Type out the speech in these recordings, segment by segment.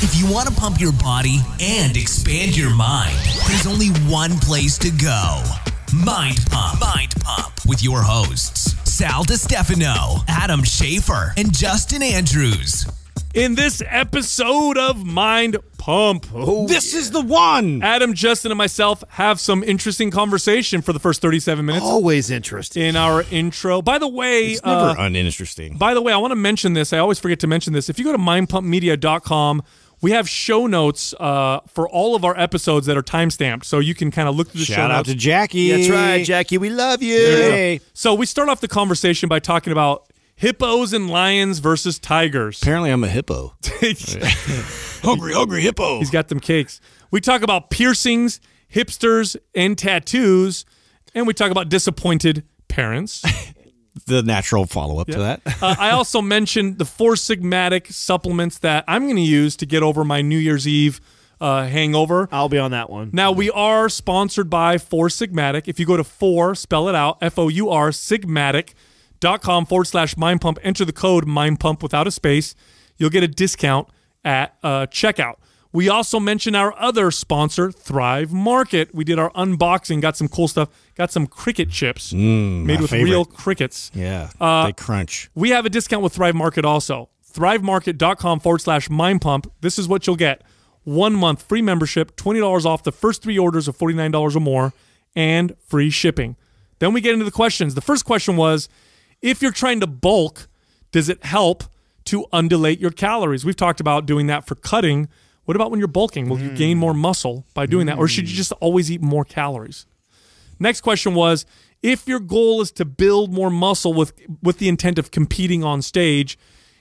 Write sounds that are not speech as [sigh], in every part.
If you want to pump your body and expand your mind, there's only one place to go Mind Pump. Mind Pump with your hosts, Sal Stefano, Adam Schaefer, and Justin Andrews. In this episode of Mind Pump, oh, this yeah. is the one. Adam, Justin, and myself have some interesting conversation for the first 37 minutes. Always interesting. In our intro. By the way, it's never uh, uninteresting. By the way, I want to mention this. I always forget to mention this. If you go to mindpumpmedia.com, we have show notes uh, for all of our episodes that are time stamped, so you can kind of look through the Shout show Shout out to Jackie. That's right, Jackie. We love you. Hey. So we start off the conversation by talking about hippos and lions versus tigers. Apparently, I'm a hippo. [laughs] hungry, hungry hippo. He's got them cakes. We talk about piercings, hipsters, and tattoos, and we talk about disappointed parents. [laughs] the natural follow up yeah. to that. uh, I [laughs] also mentioned the four sigmatic supplements that I'm going to use to get over my New Year's Eve uh, hangover. I'll be on that one. Now, we are sponsored by Four Sigmatic. If you go to four, spell it out F O U R Sigmatic.com forward slash mind pump, enter the code mind pump without a space, you'll get a discount at uh, checkout. We also mention our other sponsor, Thrive Market. We did our unboxing, got some cool stuff, got some cricket chips mm, made with favorite. real crickets. Yeah, uh, they crunch. We have a discount with Thrive Market also. ThriveMarket.com forward slash mind pump. This is what you'll get one month free membership, $20 off the first three orders of $49 or more, and free shipping. Then we get into the questions. The first question was if you're trying to bulk, does it help to undulate your calories? We've talked about doing that for cutting what about when you're bulking? Will mm. you gain more mm. muscle by doing mm. that? Or should you mm. just always eat more calories? Next question was if your goal is to build more muscle with, with the intent of competing on stage,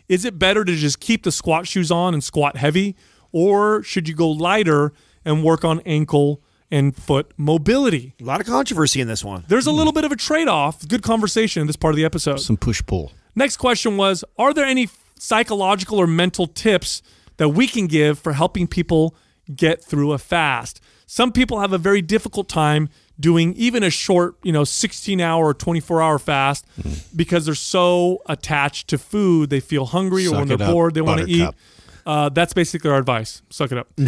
is it better to just keep the squat shoes on and squat heavy? Or should you go lighter and work on ankle and foot mobility? A lot of controversy in this one. There's a hmm. little bit of a trade off. Good conversation in this part of the episode. Some push pull. Next question was Are there any psychological or mental tips? that we can give for helping people get through a fast. Some people have a very difficult time doing even a short, you know, 16 hour or 24 hour fast because they're so attached to food. They feel hungry Suck or when they're up, bored, they want to eat. Uh, that's basically our advice. Suck it up. [laughs]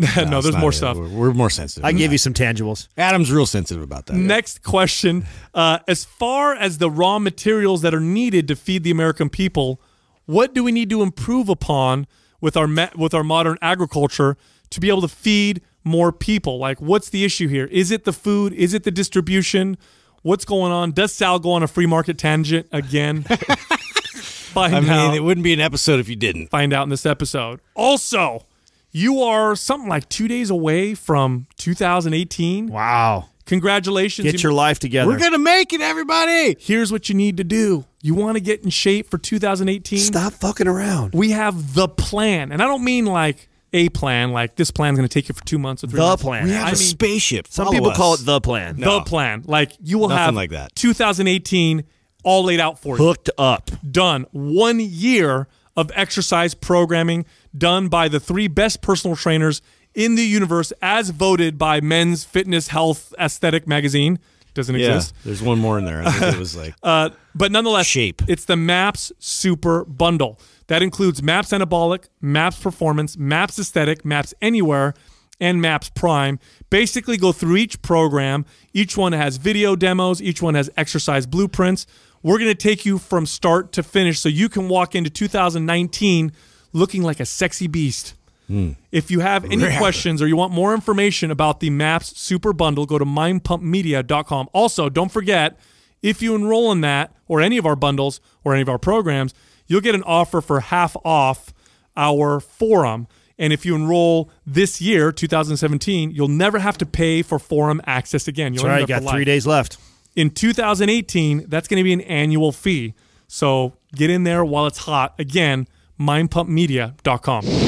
No, no, no there's more it. stuff. We're, we're, more sensitive. I gave you some tangibles. Adam's real sensitive about that. Next yeah. question. Uh, as far as the raw materials that are needed to feed the American people, what do we need to improve upon with our with our modern agriculture to be able to feed more people. Like, what's the issue here? Is it the food? Is it the distribution? What's going on? Does Sal go on a free market tangent again? [laughs] find I mean, out. it wouldn't be an episode if you didn't. Find out in this episode. Also, you are something like two days away from 2018. Wow. Congratulations. Get your life together. We're going to make it, everybody. Here's what you need to do. You want to get in shape for 2018? Stop fucking around. We have the plan. And I don't mean like a plan, like this plan is going to take you for two months or three the months. plan. We have I a mean, spaceship. Some Follow people us. call it the plan. No. The plan. Like you will Nothing have like that. 2018 all laid out for you. Hooked up. Done. One year of exercise programming done by the three best personal trainers – in the universe as voted by Men's Fitness Health Aesthetic magazine. Doesn't yeah, exist. There's one more in there. I think it was like. [laughs] uh, but nonetheless, shape. It's the Maps Super Bundle. That includes Maps Anabolic, Maps Performance, Maps Aesthetic, Maps Anywhere, and Maps Prime. Basically, go through each program. Each one has video demos, each one has exercise blueprints. We're going to take you from start to finish so you can walk into 2019 looking like a sexy beast. Mm. If you have any questions or you want more information about the MAPS Super Bundle, go to mindpumpmedia.com. Also, don't forget if you enroll in that or any of our bundles or any of our programs, you'll get an offer for half off our forum. And if you enroll this year, 2017, you'll never have to pay for forum access again. You'll that's right. You got three days left. In 2018, that's going to be an annual fee. So get in there while it's hot. Again, mindpumpmedia.com.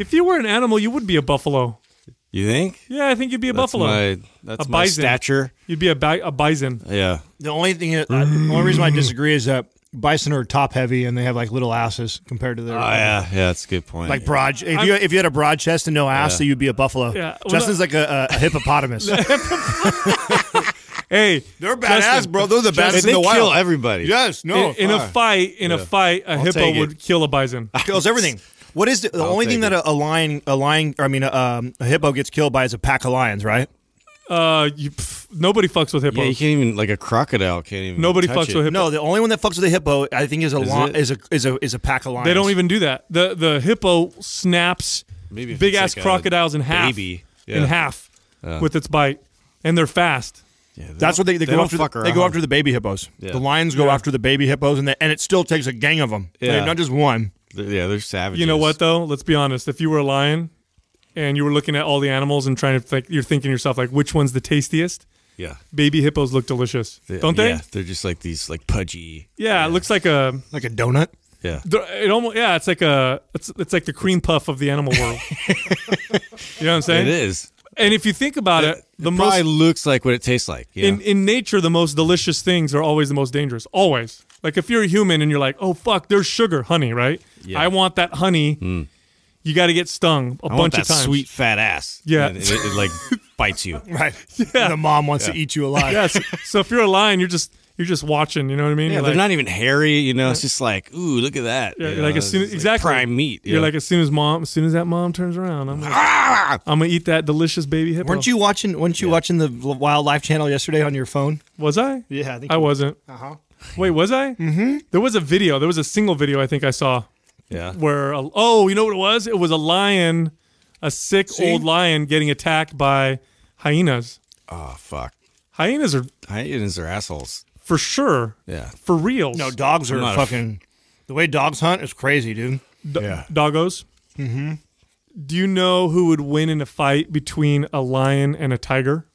If you were an animal, you would be a buffalo. You think? Yeah, I think you'd be a that's buffalo. My, that's a my bison. stature. You'd be a, a bison. Yeah. The only thing, that, uh, the only reason I disagree is that bison are top heavy and they have like little asses compared to their. Oh yeah, yeah, that's a good point. Like broad, if you if you had a broad chest and no ass, yeah. so you'd be a buffalo. Yeah, well, Justin's like a, a hippopotamus. [laughs] [laughs] hey, they're badass, Justin, bro. They're the best in the wild. everybody. Yes, no. In, in a fight, in yeah. a fight, a I'll hippo would kill a bison. [laughs] Kills everything. What is the, the only thing it. that a, a, lion, a lion, I mean, a, um, a hippo gets killed by is a pack of lions, right? Uh, you, pff, nobody fucks with hippos. Yeah, you can't even like a crocodile can't even. Nobody fucks it. with hippo. No, the only one that fucks with a hippo, I think, is a is, is a is a is a pack of lions. They don't even do that. the The hippo snaps Maybe big ass like crocodiles in half, yeah. in half with its bite, and they're fast. Yeah, That's what they, they, they go after. The, they go after the baby hippos. The lions go after the baby hippos, and they, and it still takes a gang of them. Yeah. Like, not just one. Yeah, they're savages. You know what though? Let's be honest. If you were a lion and you were looking at all the animals and trying to think, you're thinking yourself like, which one's the tastiest? Yeah. Baby hippos look delicious, they, don't they? Yeah, they're just like these like pudgy. Yeah, yeah. it looks like a like a donut. Yeah. It almost yeah, it's like a it's, it's like the cream puff of the animal world. [laughs] you know what I'm saying? It is. And if you think about it, it the it most looks like what it tastes like. Yeah. In in nature, the most delicious things are always the most dangerous. Always. Like if you're a human and you're like, oh fuck, there's sugar, honey, right? Yeah. I want that honey. Mm. You got to get stung a I bunch of times. Sweet fat ass. Yeah, it, it, it, like [laughs] bites you. right. Yeah. And the mom wants yeah. to eat you alive. Yes. so, if you're a lion, you're just you're just watching. You know what I mean? Yeah, you're they're like, not even hairy. You know, it's just like, ooh, look at that. Yeah, like know, as soon exactly like prime meat. You are like as soon as mom, as soon as that mom turns around, I'm gonna, ah! I'm gonna eat that delicious baby hippo. weren't you watching? weren't you yeah. watching the Wildlife Channel yesterday on your phone? Was I? Yeah, I, I wasn't. Uh huh. Wait, was I? Mm-hmm. There was a video. There was a single video I think I saw yeah. Where a, oh, you know what it was? It was a lion, a sick See? old lion getting attacked by hyenas. Oh fuck. Hyenas are hyenas are assholes. For sure. Yeah. For real. No, dogs are fucking the way dogs hunt is crazy, dude. Do yeah. Doggos. hmm Do you know who would win in a fight between a lion and a tiger?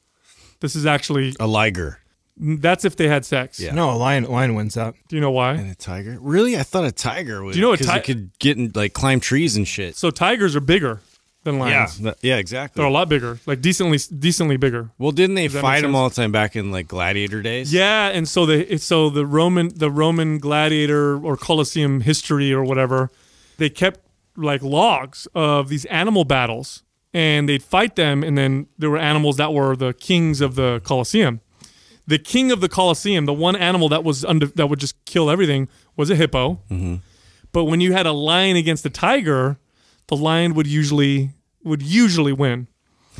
This is actually a liger. That's if they had sex. Yeah. No, a lion lion wins out. Do you know why? And a tiger? Really? I thought a tiger would. Do you know a tiger could get in, like climb trees and shit? So tigers are bigger than lions. Yeah, yeah, exactly. They're a lot bigger, like decently decently bigger. Well, didn't they fight them all the time back in like gladiator days? Yeah, and so the so the Roman the Roman gladiator or Colosseum history or whatever, they kept like logs of these animal battles and they'd fight them and then there were animals that were the kings of the Colosseum the king of the Colosseum, the one animal that was under, that would just kill everything was a hippo. Mm-hmm. But when you had a lion against a tiger, the lion would usually would usually win.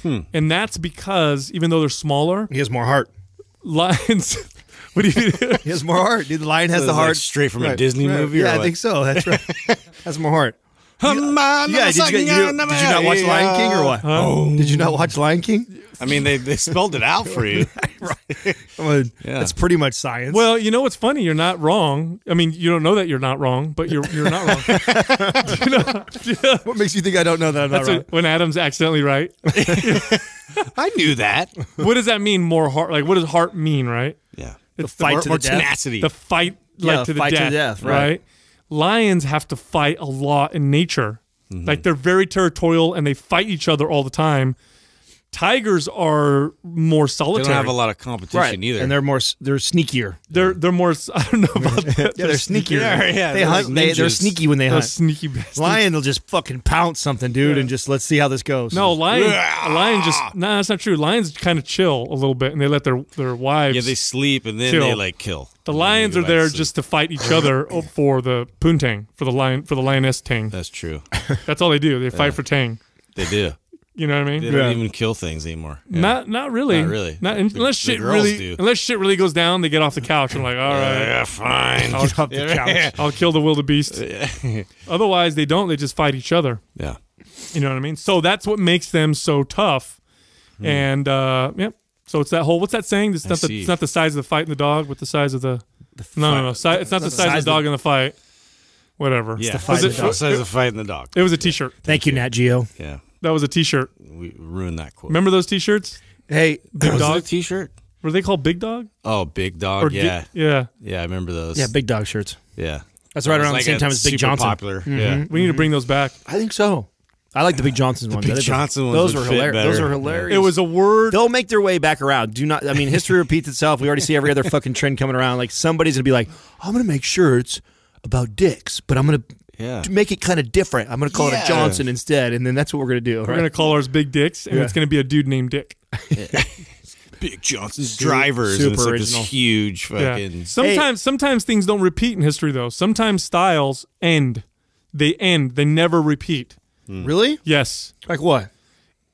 Hmm. And that's because even though they're smaller, he has more heart. Lions. [laughs] what do you? [laughs] he has more heart. Dude, the lion has so the heart like straight from right. a Disney right. movie. Yeah, I what? think so. That's right. [laughs] has more heart. Yeah, yeah did, you, not watch yeah. Lion King or what? Huh? Oh. Did you not watch Lion King? I mean, they, they spelled it out for you. [laughs] right. Well, yeah. That's pretty much science. Well, you know what's funny? You're not wrong. I mean, you don't know that you're not wrong, but you're you're not wrong. [laughs] [laughs] you know, what makes you think I don't know that I'm not when Adam's accidentally right. I knew that. What does that mean? More heart? Like, what does heart mean? Right? Yeah. It's the fight the, to the tenacity. The fight, like yeah, to, the fight death, to death. Right. right? lions have to fight a lot in nature. Mm-hmm. Like they're very territorial and they fight each other all the time. Tigers are more solitary. They don't have a lot of competition right. either, and they're more they're sneakier. They're they're more. [laughs] I don't know about that. yeah, they're, sneakier. Yeah, yeah, they hunt. They, are sneaky when they they're hunt. Sneaky bastards. Lion will just fucking pounce something, dude, yeah. and just let's see how this goes. No lion. lion just no. Nah, that's not true. Lions kind of chill a little bit, and they let their their wives. Yeah, they sleep and then chill. they like kill. The lions are there just to fight each other [laughs] for the poontang, for the lion, for the lioness tang. That's true. [laughs] That's all they do. They fight yeah. for tang. They do. [laughs] You know what I mean? They don't yeah. even kill things anymore. Not, not really. Not really. Not the, unless shit really. Do. Unless shit really goes down, they get off the couch and like, all right, yeah, fine, I'll, get off the couch. I'll kill the wildebeest. Otherwise, they don't. They just fight each other. Yeah. You know what I mean? So that's what makes them so tough. Mm. And uh, yep, so it's that whole. What's that saying? It's not the. It's not the size of the fight in the dog, but the size of the. no, no, no. Si- it's not the size, of the dog in the fight. Whatever. Yeah, the fight Was it- the fight in the dog. It was a T-shirt. Thank you, Nat Geo. Yeah, That was a T-shirt. we ruined that quote. Remember those T-shirts? Hey, Big Was it dog. a T-shirt? Were they called Big Dog? Oh, big dog. Or yeah, yeah. yeah, I remember those. yeah, big dog shirts. yeah. That's right around the same time as Big Johnson. Popular. Yeah. Mm-hmm. We need to mm-hmm. bring those back. I think so. I like the Big Johnson ones. The Big Johnson ones. Those were hilarious. Those were hilarious. It was a word. They'll make their way back around. Do not. I mean, history repeats itself. We already see every other fucking trend coming around. Like somebody's gonna be like, I'm gonna make shirts about dicks, but I'm gonna yeah. make it kind of different. I'm going to call yeah. it a Johnson instead, and then that's what we're going to do. We're right? going to call ours Big Dicks, and yeah. it's going to be a dude named Dick. [laughs] Big Johnson's drivers. Super like original. huge fucking. Sometimes, hey. sometimes things don't repeat in history though. Sometimes styles end. They end. They never repeat. Mm. Really? Yes. Like what?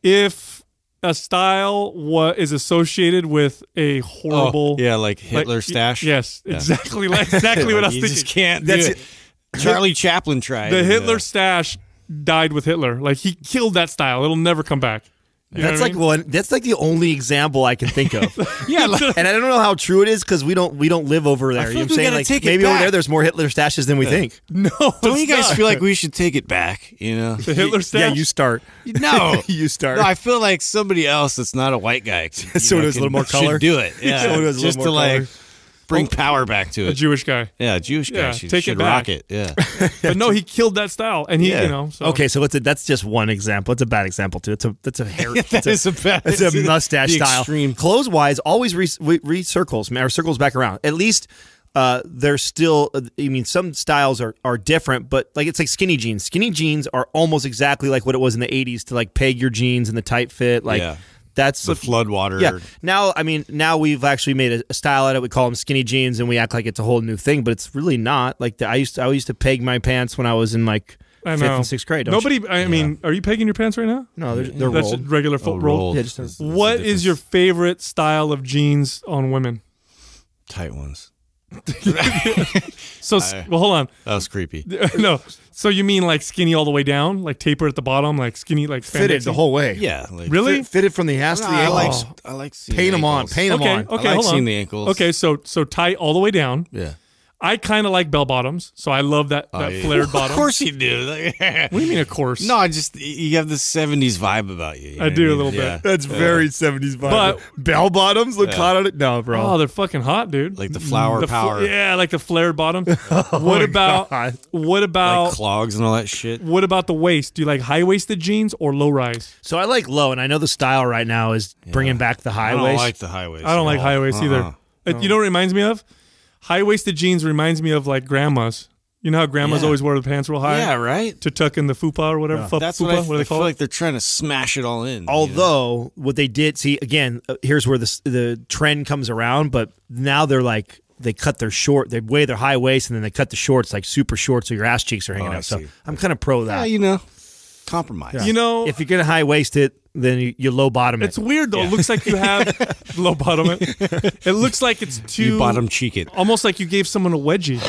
If a style what is associated with a horrible, oh, yeah, like Hitler like, stash. Yes, yeah. exactly, like, exactly what I was [laughs] you thinking. Just can't. That's it. it. Charlie Chaplin tried. The Hitler yeah. stash died with Hitler. Like he killed that style. It'll never come back. You that's like mean? one. That's like the only example I can think of. [laughs] yeah, [laughs] like, and I don't know how true it is because we don't we don't live over there. You know what I'm saying? Like maybe over there, there's more Hitler stashes than we think. [laughs] No, don't you guys not. feel like we should take it back? You know, the Hitler stash. Yeah, you start. No, you start. No, I feel like somebody else that's not a white guy. so know, it was a little more color. Do it. Yeah, so it was just a little more to color. like bring oh. power back to it. A Jewish guy. Yeah, Jewish guy. Yeah, take should it back. rock it. Yeah. [laughs] [laughs] but no, he killed that style, and he, yeah. you know. So. Okay, so it's a, that's just one example. It's a bad example too. It's a that's a hair. [laughs] that it's a, is a bad. It's a mustache style. style. Clothes wise, always recircles re or circles back around. At least. Uh, they're still. Uh, I mean, some styles are are different, but like it's like skinny jeans. Skinny jeans are almost exactly like what it was in the '80s to like peg your jeans and the tight fit. Like yeah that's the floodwater. Yeah. Now, I mean, now we've actually made a, a style out of it. We call them skinny jeans, and we act like it's a whole new thing, but it's really not. Like the, I used, to, I used to peg my pants when I was in like I fifth know. and sixth grade. Nobody. You? I mean, are you pegging your pants right now? No, they're, they're that's rolled. regular foot oh, roll. Yeah, what is your favorite style of jeans on women? Tight ones. [laughs] so I, well, hold on. That was creepy. [laughs] No, so you mean like skinny all the way down, like tapered at the bottom, like skinny, like fitted spandex the whole way. Yeah, like, really fit, fitted from the ass no, to the ankles. I like, I like paint the them on, paint okay, them on. Okay, I like hold seeing the ankles. Okay, so so tight all the way down. Yeah, I kind of like bell bottoms, so I love that, that oh, yeah. flared well, [laughs] bottom. Of course you do. [laughs] what do you mean, of course? No, I just you have the '70s vibe about you. you I do I mean? a little yeah. bit. That's yeah. very '70s vibe. But bell bottoms, look hot on it. No, bro. Oh, they're fucking hot, dude. Like the flower the power. Fl yeah, like the flared bottom. [laughs] oh, what about God. what about like clogs and all that shit? What about the waist? Do you like high waisted jeans or low rise? So I like low, and I know the style right now is bringing back the high waist. I don't like the high waist. I don't like high waist uh -uh. either. Uh-uh. you know what it reminds me of? High waisted jeans reminds me of like grandmas. You know how grandmas yeah. always wore the pants real high? Yeah, right. To tuck in the fupa or whatever. Yeah. Fupa, That's fupa, what I, what I feel like they're trying to smash it all in. Although you know? what they did see again, uh, here's where the the trend comes around. But now they're like they cut their short, they weigh their high waist, and then they cut the shorts like super short, so your ass cheeks are hanging oh, out. I so see. I'm kind of pro that. Yeah, you know, compromise. Yeah. You know, if you're gonna high waist it, then you, you low bottom it. It's weird though. Yeah. It looks like you have [laughs] low bottom it. It looks like it's too you bottom cheek it. Almost like you gave someone a wedgie.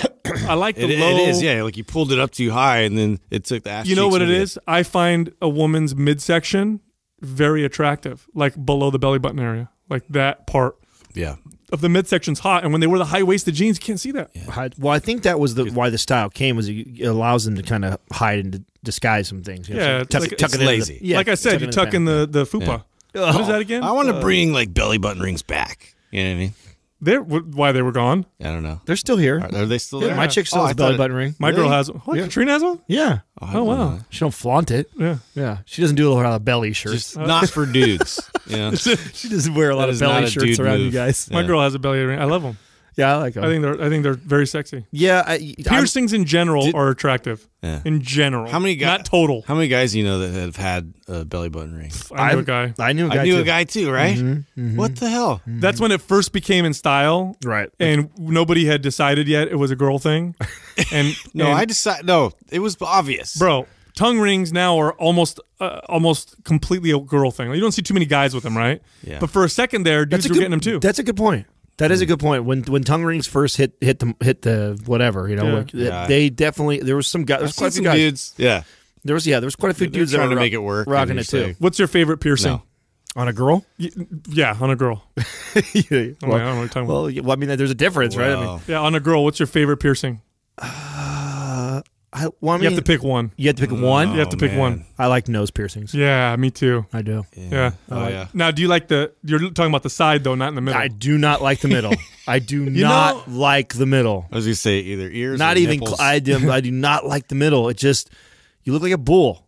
[coughs] I like the it, low. It is yeah, like you pulled it up too high and then it took the ass. You know what it is? It. I find a woman's midsection very attractive, like below the belly button area, like that part. Yeah. Of the midsection's hot, and when they wear the high waisted jeans, you can't see that. Yeah. Well, I think that was the why the style came was it allows them to kind of hide into disguise some things. You know, yeah, so tuck, like, tuck it lazy. The, yeah, like I said, you tuck in the, the, the fupa. Yeah. What is that again? I want to uh, bring like belly button rings back. You know what I mean? They're, why they were gone? I don't know. They're still here. Are, are they still yeah. there? My chick still oh, has belly button ring. My really? girl has one. What? Yeah. Katrina has one? Yeah. Oh, oh wow. She don't flaunt it. Yeah. Yeah. She doesn't do a lot of belly shirts. Uh, not for dudes. yeah. [laughs] she doesn't wear a lot that of belly shirts around move. you guys. Yeah. My girl has a belly ring. I love them. Yeah, I like them. I think they're I think they're very sexy. Yeah, I, piercings I'm, in general did, are attractive. Yeah. in general. How many guys? Not total. How many guys you know that have had a belly button ring? I knew i a guy. I knew. A guy I knew too. a guy too. Right? Mm -hmm, mm -hmm. What the hell? Mm -hmm. That's when it first became in style. Right. And nobody had decided yet it was a girl thing. [laughs] and no, and, I decided. No, it was obvious, bro. Tongue rings now are almost uh, almost completely a girl thing. You don't see too many guys with them, right? Yeah. But for a second there, dudes were good, getting them too. That's a good point. That is a hmm. good point. When when tongue rings first hit hit the hit the whatever you know, yeah. Like, yeah. they definitely there was some guys. There's quite a few guys. dudes. Yeah, there was yeah there was quite a few They're dudes trying that to make it work, rocking it too. What's your favorite piercing? No. On a girl? Yeah, on a girl. well, [laughs] I don't know what you're talking about. Well, well I mean, there's a difference, wow. right? I mean, yeah, on a girl. What's your favorite piercing? [sighs] I, well, I mean, you have to pick one. You have to pick one. Oh, you have to pick man. one. I like nose piercings. Yeah, me too. I do. Yeah. yeah. Oh yeah. Now, do you like the? You're talking about the side though, not in the middle. I do not like the middle. [laughs] I do not know, like the middle. As you say either ears. Not even. I do. I do not like the middle. It just you look like a bull.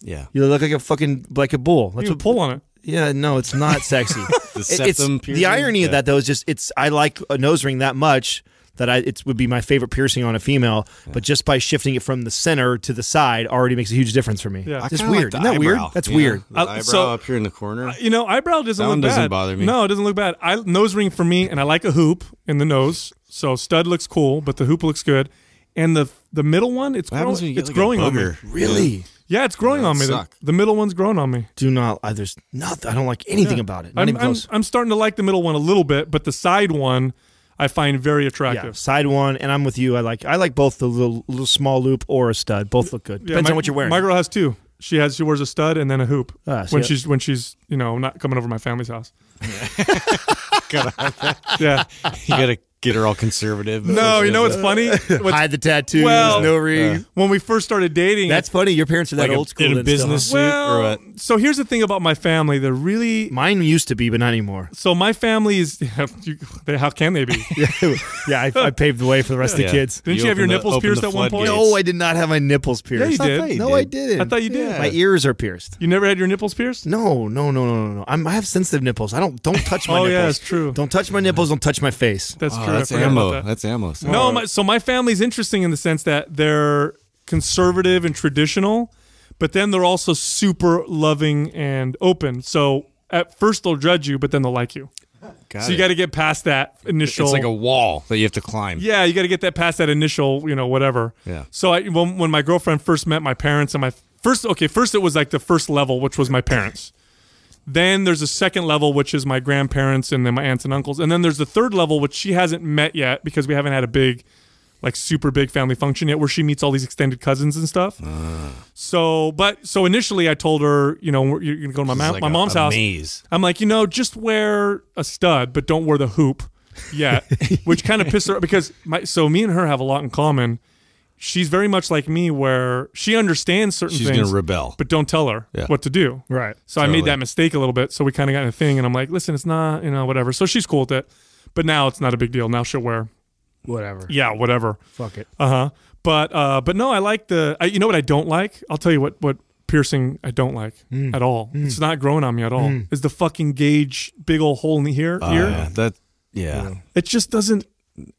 Yeah. You look like a fucking like a bull. That's you what, pull on it. Yeah, no, it's not sexy. [laughs] the septum piercing? The irony yeah. of that though is just it's I like a nose ring that much that I it would be my favorite piercing on a female, yeah. but just by shifting it from the center to the side already makes a huge difference for me. Yeah, it's weird. Like Isn't that eyebrow. weird? That's yeah. weird. The uh, eyebrow so, up here in the corner. You know, eyebrow doesn't that look doesn't bad. bother me. No, it doesn't look bad. I nose ring for me, and I like a hoop in the nose. So stud looks cool, but the hoop looks good. And the the middle one, it's it's like growing on me. Really? Yeah, it's growing yeah, on me. The, the, middle one's growing on me. Do not. I, there's nothing. I don't like anything yeah. about it. Not I'm, even close. I'm, I'm starting to like the middle one a little bit, but the side one I find very attractive. Yeah, side one, and I'm with you. I like I like both the little, little small loop or a stud. Both look good. Depends yeah, my, on what you're wearing. My girl has two. She has she wears a stud and then a hoop ah, so when yeah. she's when she's you know not coming over my family's house. [laughs] Yeah, you gotta get her all conservative. No, you know what's funny? [laughs] What's, Hide the tattoos, well, no ring. Uh, when we first started dating, that's funny. Your parents are that like old school. In a business suit. Well, so here's the thing about my family. They're really mine used to be, but not anymore. So my family is. [laughs] How can they be? [laughs] yeah, I, I, paved the way for the rest yeah. of the kids. Didn't you, you have your nipples the, pierced at one point? No, I did not have my nipples pierced. Yeah, you did. You no, did. I didn't. I thought you did. Yeah. My ears are pierced. You never had your nipples pierced? No, no, no, no, no. I'm, i have sensitive nipples. I don't. Don't touch my. oh nipples. yeah, that's true. Don't touch my nipples. Don't touch my face. That's true. Oh, that's ammo. That. That's ammo. No, my, so my family's interesting in the sense that they're conservative and traditional, but then they're also super loving and open. So at first they'll judge you, but then they'll like you. Got so it. you got to get past that initial. It's like a wall that you have to climb. Yeah, you got to get that past that initial, you know, whatever. Yeah. So I, when, when my girlfriend first met my parents and my first, okay, first it was like the first level, which was my parents. Then there's a second level, which is my grandparents and then my aunts and uncles. And then there's the third level, which she hasn't met yet because we haven't had a big, like super big family function yet, where she meets all these extended cousins and stuff. Uh, so, but so initially I told her, you know, you're gonna go to my ma- like my a, mom's a house. Maze. I'm like, you know, just wear a stud, but don't wear the hoop yet, [laughs] which kind of pissed her off because my so me and her have a lot in common she's very much like me where she understands certain she's things. She's going to rebel. But don't tell her yeah. what to do. Right. So totally. I made that mistake a little bit. So we kind of got in a thing and I'm like, listen, it's not, you know, whatever. So she's cool with it. But now it's not a big deal. Now she'll wear whatever. Yeah, whatever. Fuck it. Uh-huh. But uh but no, I like the I, you know what I don't like? I'll tell you what what piercing I don't like mm. at all. Mm. It's not growing on me at all. Mm. Is the fucking gauge big old hole in the ear? Uh, ear? That yeah. yeah. It just doesn't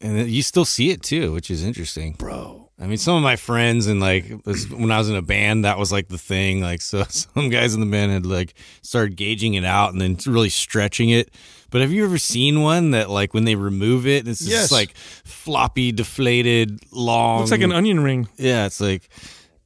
and you still see it too, which is interesting. Bro I mean, some of my friends and like when I was in a band, that was like the thing. Like, so [laughs] some guys in the band had like started gauging it out and then really stretching it. But have you ever seen one that like when they remove it, it's just yes. like floppy, deflated, long. Looks like an onion ring. Yeah, it's like.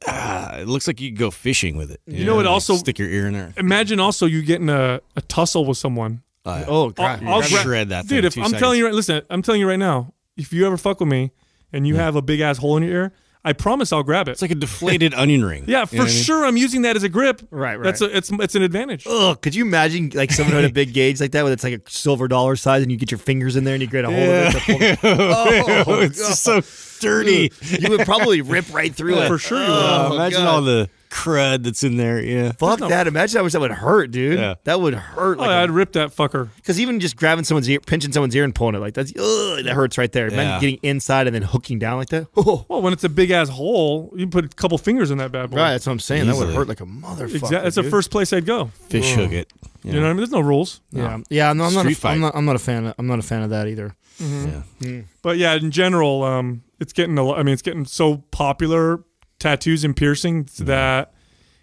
Ah, it looks like you go fishing with it. You, you know, it also stick your ear in there. Imagine also you getting a, a tussle with someone. Uh, oh god, I'll, I'll shred that, dude. If, I'm seconds. telling you right, listen, I'm telling you right now. If you ever fuck with me, and you yeah. have a big ass hole in your ear, I promise I'll grab it. It's like a deflated [laughs] onion ring. Yeah, for you know sure. I am using that as a grip. Right, right. That's a, it's it's an advantage. Ugh, could you imagine like someone had a big [laughs] gauge like that, where it's like a silver dollar size, and you get your fingers in there and you get a yeah. hole in it. Oh, [laughs] oh, it's just so oh. dirty. Dude, you would probably rip right through it. For sure. You oh, would. Oh, imagine God. all the crud that's in there. Yeah. Fuck no. that. Imagine how much that would hurt, dude. Yeah. That would hurt. Oh, like oh, I'd rip that fucker. Because even just grabbing someone's ear, pinching someone's ear and pulling it like that's, ugh, that hurts right there. Imagine getting inside and then hooking down like that. Oh. [laughs] Well, when it's a big ass hole, you put a couple fingers in that bad boy. Right. That's what I'm saying. Easily. That would hurt like a motherfucker. Exactly. That's dude. the first place I'd go. Fish hook it. You, you know. what I mean? There's no rules. No. Yeah. Yeah. No, I'm, not a, I'm, not, I'm not a fan. Of, I'm not a fan of that either. Mm -hmm. Yeah. Mm. But yeah, in general, um, it's getting a lot. I mean, it's getting so popular tattoos and piercings mm-hmm. that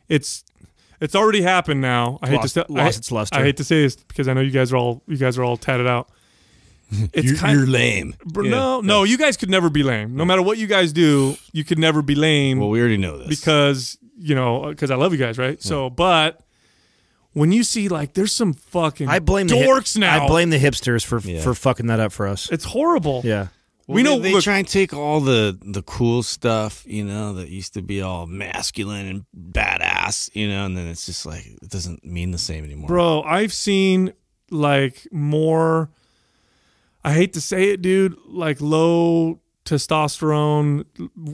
it's it's already happened now. I lost, hate to say, lost I, its luster. I hate to say this because I know you guys are all you guys are all tatted out. [laughs] It's you're, kind of, you're lame. Bro, yeah. No, no, you guys could never be lame. No matter what you guys do, you could never be lame. Well, we already know this because you know because I love you guys, right? Yeah. So, but when you see like there's some fucking I blame dorks hip- now. I blame the hipsters for yeah. for fucking that up for us. It's horrible. Yeah. Well, we know they, look, try and take all the the cool stuff, you know, that used to be all masculine and badass, you know, and then it's just like it doesn't mean the same anymore. Bro, I've seen like more I hate to say it, dude, like low testosterone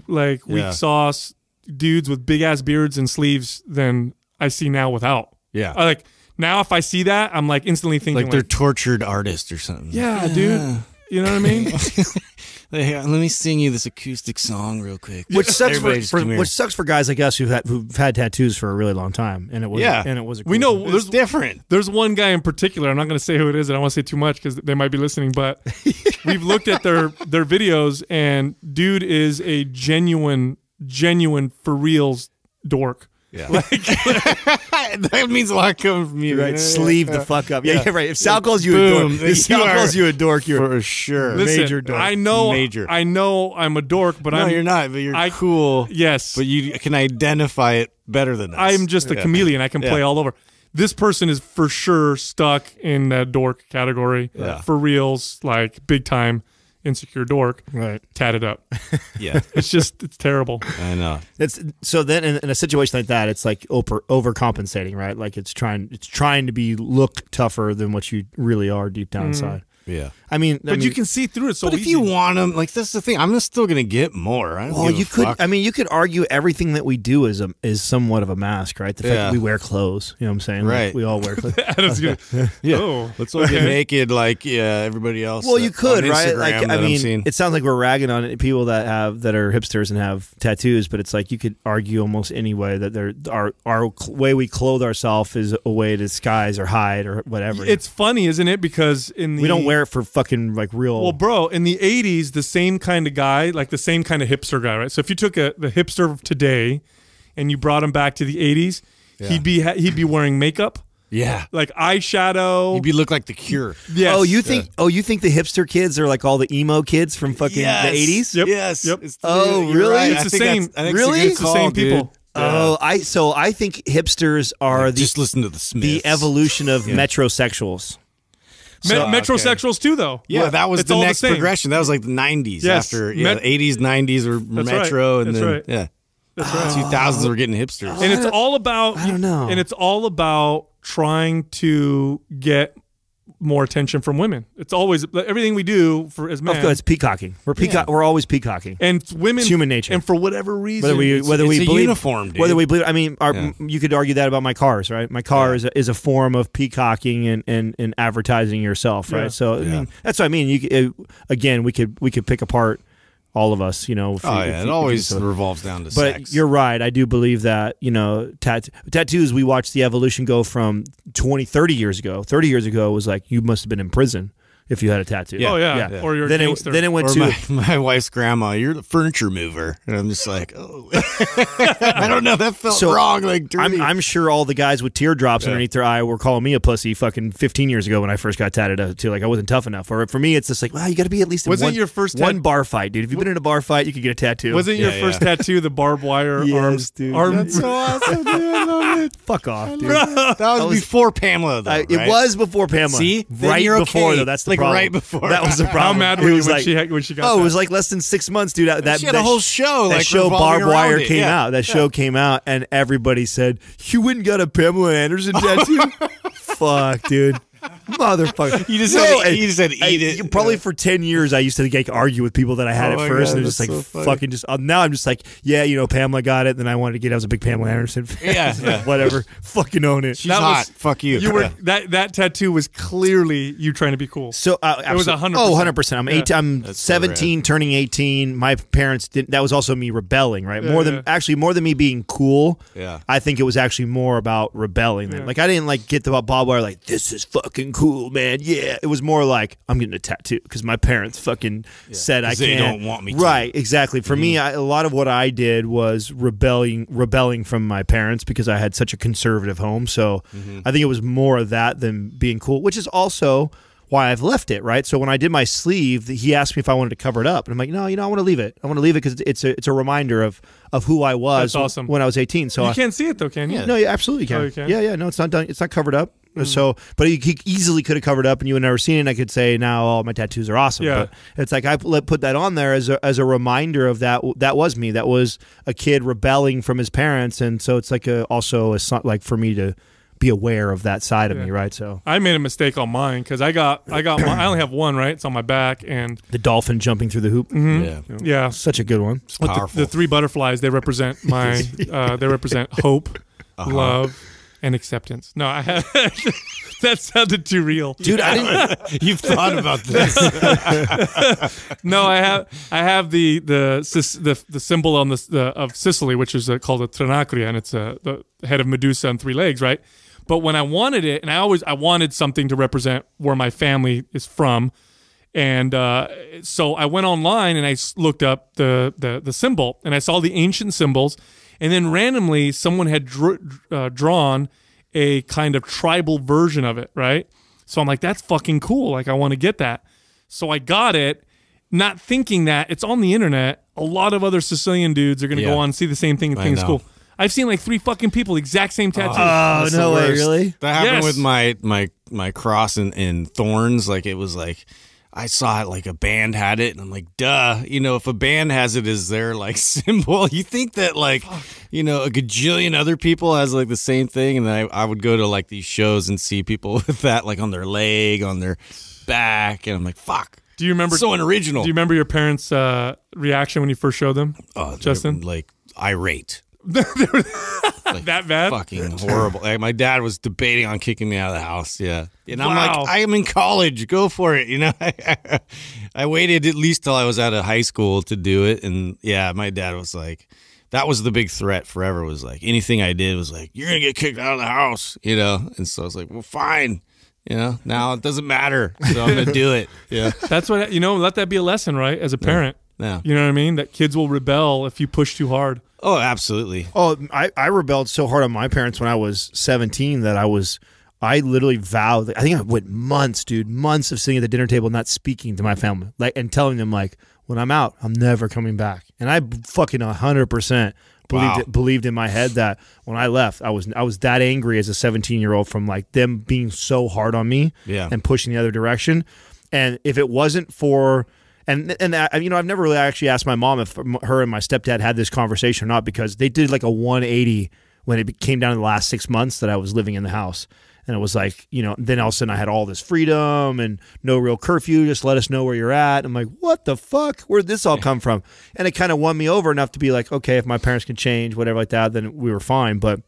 like weak yeah. sauce dudes with big ass beards and sleeves than I see now without. Yeah. I, like now if I see that, I'm like instantly thinking like they're tortured artists or something. Yeah, yeah. dude. You know what I mean? [laughs] hey, let me sing you this acoustic song real quick. Which sucks for, for which sucks for guys like us who've had, who've had tattoos for a really long time, and it was yeah, and it was. Cool we know there's different. There's one guy in particular. I'm not going to say who it is, and I don't want to say too much because they might be listening. But [laughs] we've looked at their their videos, and dude is a genuine, genuine for reals dork. Yeah. Like, [laughs] that means a lot coming from you. right. Sleeve the fuck up. Yeah, yeah. yeah right. If Sal calls you Boom. a dork, [laughs] if you Sal are, calls you a dork, you're for sure listen, major dork. I know major. I know I'm a dork, but no, I'm you're not, but you're I, cool. Yes. But you can identify it better than us. I'm just a yeah. chameleon. I can play all over. This person is for sure stuck in that dork category. For reals, like big time insecure dork right tatted up [laughs] yeah [laughs] it's just it's terrible i know it's so then in, in, a situation like that it's like over overcompensating right like it's trying it's trying to be look tougher than what you really are deep down mm. inside yeah. I mean, but I mean, you can see through it. So but easy. if you want them, like that's the thing. I'm still gonna get more. I well, you could. Fuck. I mean, you could argue everything that we do is a, is somewhat of a mask, right? The yeah. fact that we wear clothes. You know what I'm saying? Right. Like, we all wear [laughs] clothes. gonna, [laughs] yeah. Oh. Let's all get [laughs] naked like yeah everybody else. Well, uh, you could, right? Like I mean, it sounds like we're ragging on people that have that are hipsters and have tattoos, but it's like you could argue almost any way that there our our way we clothe ourselves is a way to disguise or hide or whatever. It's funny, isn't it? Because in the we don't wear wear it for fucking like real. Well, bro, in the '80s, the same kind of guy, like the same kind of hipster guy, right? So if you took a the hipster of today, and you brought him back to the '80s, yeah. he'd be he'd be wearing makeup. Yeah, like eyeshadow. You'd be look like the Cure. Oh, you think? Yeah. Oh, you think the hipster kids are like all the emo kids from fucking yes. the eighties? Yep. Yes. Yep. It's, oh, really? Right. It's I the same. Really? It's, call, the same people. Oh, yeah. Oh, I so I think hipsters are like, the just listen to the Smiths. the evolution of metrosexuals. So, metrosexuals okay. too, though. Yeah, well, that was the next the progression. That was like the '90s. Yes. After yeah, Met- '80s, '90s were That's metro, right. and That's then right. yeah. That's right. 2000s were getting hipsters. And it's all about I don't know. And it's all about trying to get more attention from women. It's always everything we do for as men. Of course, it's peacocking. We're peacock. Yeah. We're always peacocking. And women, it's human nature. And for whatever reason, whether we whether we believe uniform, dude. whether we believe. I mean, our, yeah. you could argue that about my cars, right? My car yeah. is, a, is a form of peacocking and and, and advertising yourself, right? So I mean, that's what I mean. You uh, again, we could we could pick apart all of us, you know. If, oh, you, yeah. If, it always so. revolves down to but sex. you're right. I do believe that, you know, tat tattoos, we watched the evolution go from 20, 30 years ago. 30 years ago was like, you must have been in prison if you had a tattoo. Yeah. Oh yeah. yeah. Or your then it, then it went or to my, [laughs] my, wife's grandma. You're the furniture mover, and I'm just like, oh, [laughs] I don't know. That felt so wrong. Like I'm, I'm, sure all the guys with teardrops yeah. underneath their eye were calling me a pussy fucking 15 years ago when I first got tatted up too. Like I wasn't tough enough. Or for me, it's just like, wow, you got to be at least wasn't one, your first one bar fight, dude. If you've been in a bar fight, you could get a tattoo. Wasn't yeah, your first tattoo the barbed wire [laughs] yes, arms, dude? Arm That's so awesome, dude. Fuck off, dude. That was, that was, before Pamela. Though, uh, right? It was before Pamela. See, right before okay. though. That's the like problem. Right before that was the [laughs] problem. How mad were you when, like, she had, when she got? Oh, that. it was like less than six months, dude. That, that she had that, a whole show. That like show barbed wire it. came yeah. out. That yeah. show came out, and everybody said you wouldn't got a Pamela Anderson [laughs] tattoo. Fuck, dude motherfucker. You just, no, said, you just said eat I, it. Probably yeah. for 10 years, I used to like, argue with people that I had oh at first. God, and just like, so fucking just, um, now I'm just like, yeah, you know, Pamela got it. And then I wanted to get, I was a big Pamela Anderson fan. Yeah. [laughs] yeah. Whatever. fucking own it. She's that hot. Was, Fuck you. you were, [laughs] that, that tattoo was clearly you trying to be cool. So uh, it was 100 Oh, 100%. I'm, eight, I'm That's 17, so turning 18. My parents didn't, that was also me rebelling, right? more than, actually, more than me being cool. Yeah. I think it was actually more about rebelling. Than, like, I didn't like get the Bob wire, like, this is fucking cool cool, man. Yeah. It was more like I'm getting a tattoo because my parents fucking yeah. said I can't. They don't want me. To. Right. Exactly. For mm. me, mm-hmm. I, a lot of what I did was rebelling, rebelling from my parents because I had such a conservative home. So mm -hmm. I think it was more of that than being cool, which is also why I've left it, right? So when I did my sleeve, he asked me if I wanted to cover it up, and I'm like, no, you know, I want to leave it. I want to leave it because it's a it's a reminder of of who I was. Awesome. When I was 18, so you I, can't see it though, can you? No, you absolutely can. Oh, can. Yeah, yeah. No, it's not done. It's not covered up. Mm. So, but he, easily could have covered up, and you would never seen it. And I could say now all oh, my tattoos are awesome. Yeah. But it's like I put that on there as a, as a reminder of that that was me. That was a kid rebelling from his parents, and so it's like a, also it's like for me to be aware of that side yeah. of me, right? So I made a mistake on mine because I got I got my, I only have one, right? It's on my back and the dolphin jumping through the hoop. Mm -hmm. Yeah, yeah, such a good one. The, the, three butterflies they represent [laughs] my uh, they represent hope, uh -huh. love, and acceptance. No, I have. [laughs] that sounded too real, dude. I didn't. [laughs] You've thought about this? no, I have. I have the the the, the symbol on the, the of Sicily, which is uh, called a trinacria, and it's a, uh, the head of Medusa on three legs, right? But when I wanted it, and I always I wanted something to represent where my family is from, and uh, so I went online and I looked up the, the the symbol, and I saw the ancient symbols, and then randomly someone had dr uh, drawn a kind of tribal version of it, right? So I'm like, that's fucking cool. Like I want to get that. So I got it, not thinking that it's on the internet. A lot of other Sicilian dudes are gonna yeah. go on and see the same thing and think it's cool. I've seen like three fucking people exact same tattoo. Oh, no way, really? That happened Yes. with my my my cross and thorns. Like it was like I saw it like a band had it, and I'm like, duh. You know, if a band has it, is their like [laughs] symbol, you think that like you know a gajillion other people has like the same thing, and then I, I would go to like these shows and see people [laughs] with that like on their leg, on their back, and I'm like, fuck. Do you remember? So unoriginal. Do you remember your parents' uh, reaction when you first showed them? Oh, Justin? like irate like [laughs] that bad? Fucking horrible. Like my dad was debating on kicking me out of the house. Yeah. And I'm like, I am in college. Go for it. You know, [laughs] I waited at least till I was out of high school to do it. And yeah, my dad was like, that was the big threat forever was like, anything I did was like, you're going to get kicked out of the house, you know? And so I was like, well, fine. You know, now it doesn't matter. So I'm going to do it. [laughs] Yeah. That's what, you know, let that be a lesson, right? As a parent. Yeah. yeah. You know what I mean? That kids will rebel if you push too hard. Oh, absolutely. Oh, I, I rebelled so hard on my parents when I was 17 that I was, I literally vowed, I think I went months, dude, months of sitting at the dinner table not speaking to my family like and telling them, like, when I'm out, I'm never coming back. And I fucking 100% believed wow. it, believed in my head that when I left, I was I was that angry as a 17 year old from like them being so hard on me yeah. and pushing the other direction. And if it wasn't for and and I, you know I've never really actually asked my mom if her and my stepdad had this conversation or not because they did like a 180 when it came down to the last six months that I was living in the house. And it was like, you know, then all of a sudden I had all this freedom and no real curfew. Just let us know where you're at. I'm like, what the fuck? Where'd this all come from? And it kind of won me over enough to be like, okay, if my parents can change, whatever like that, then we were fine. But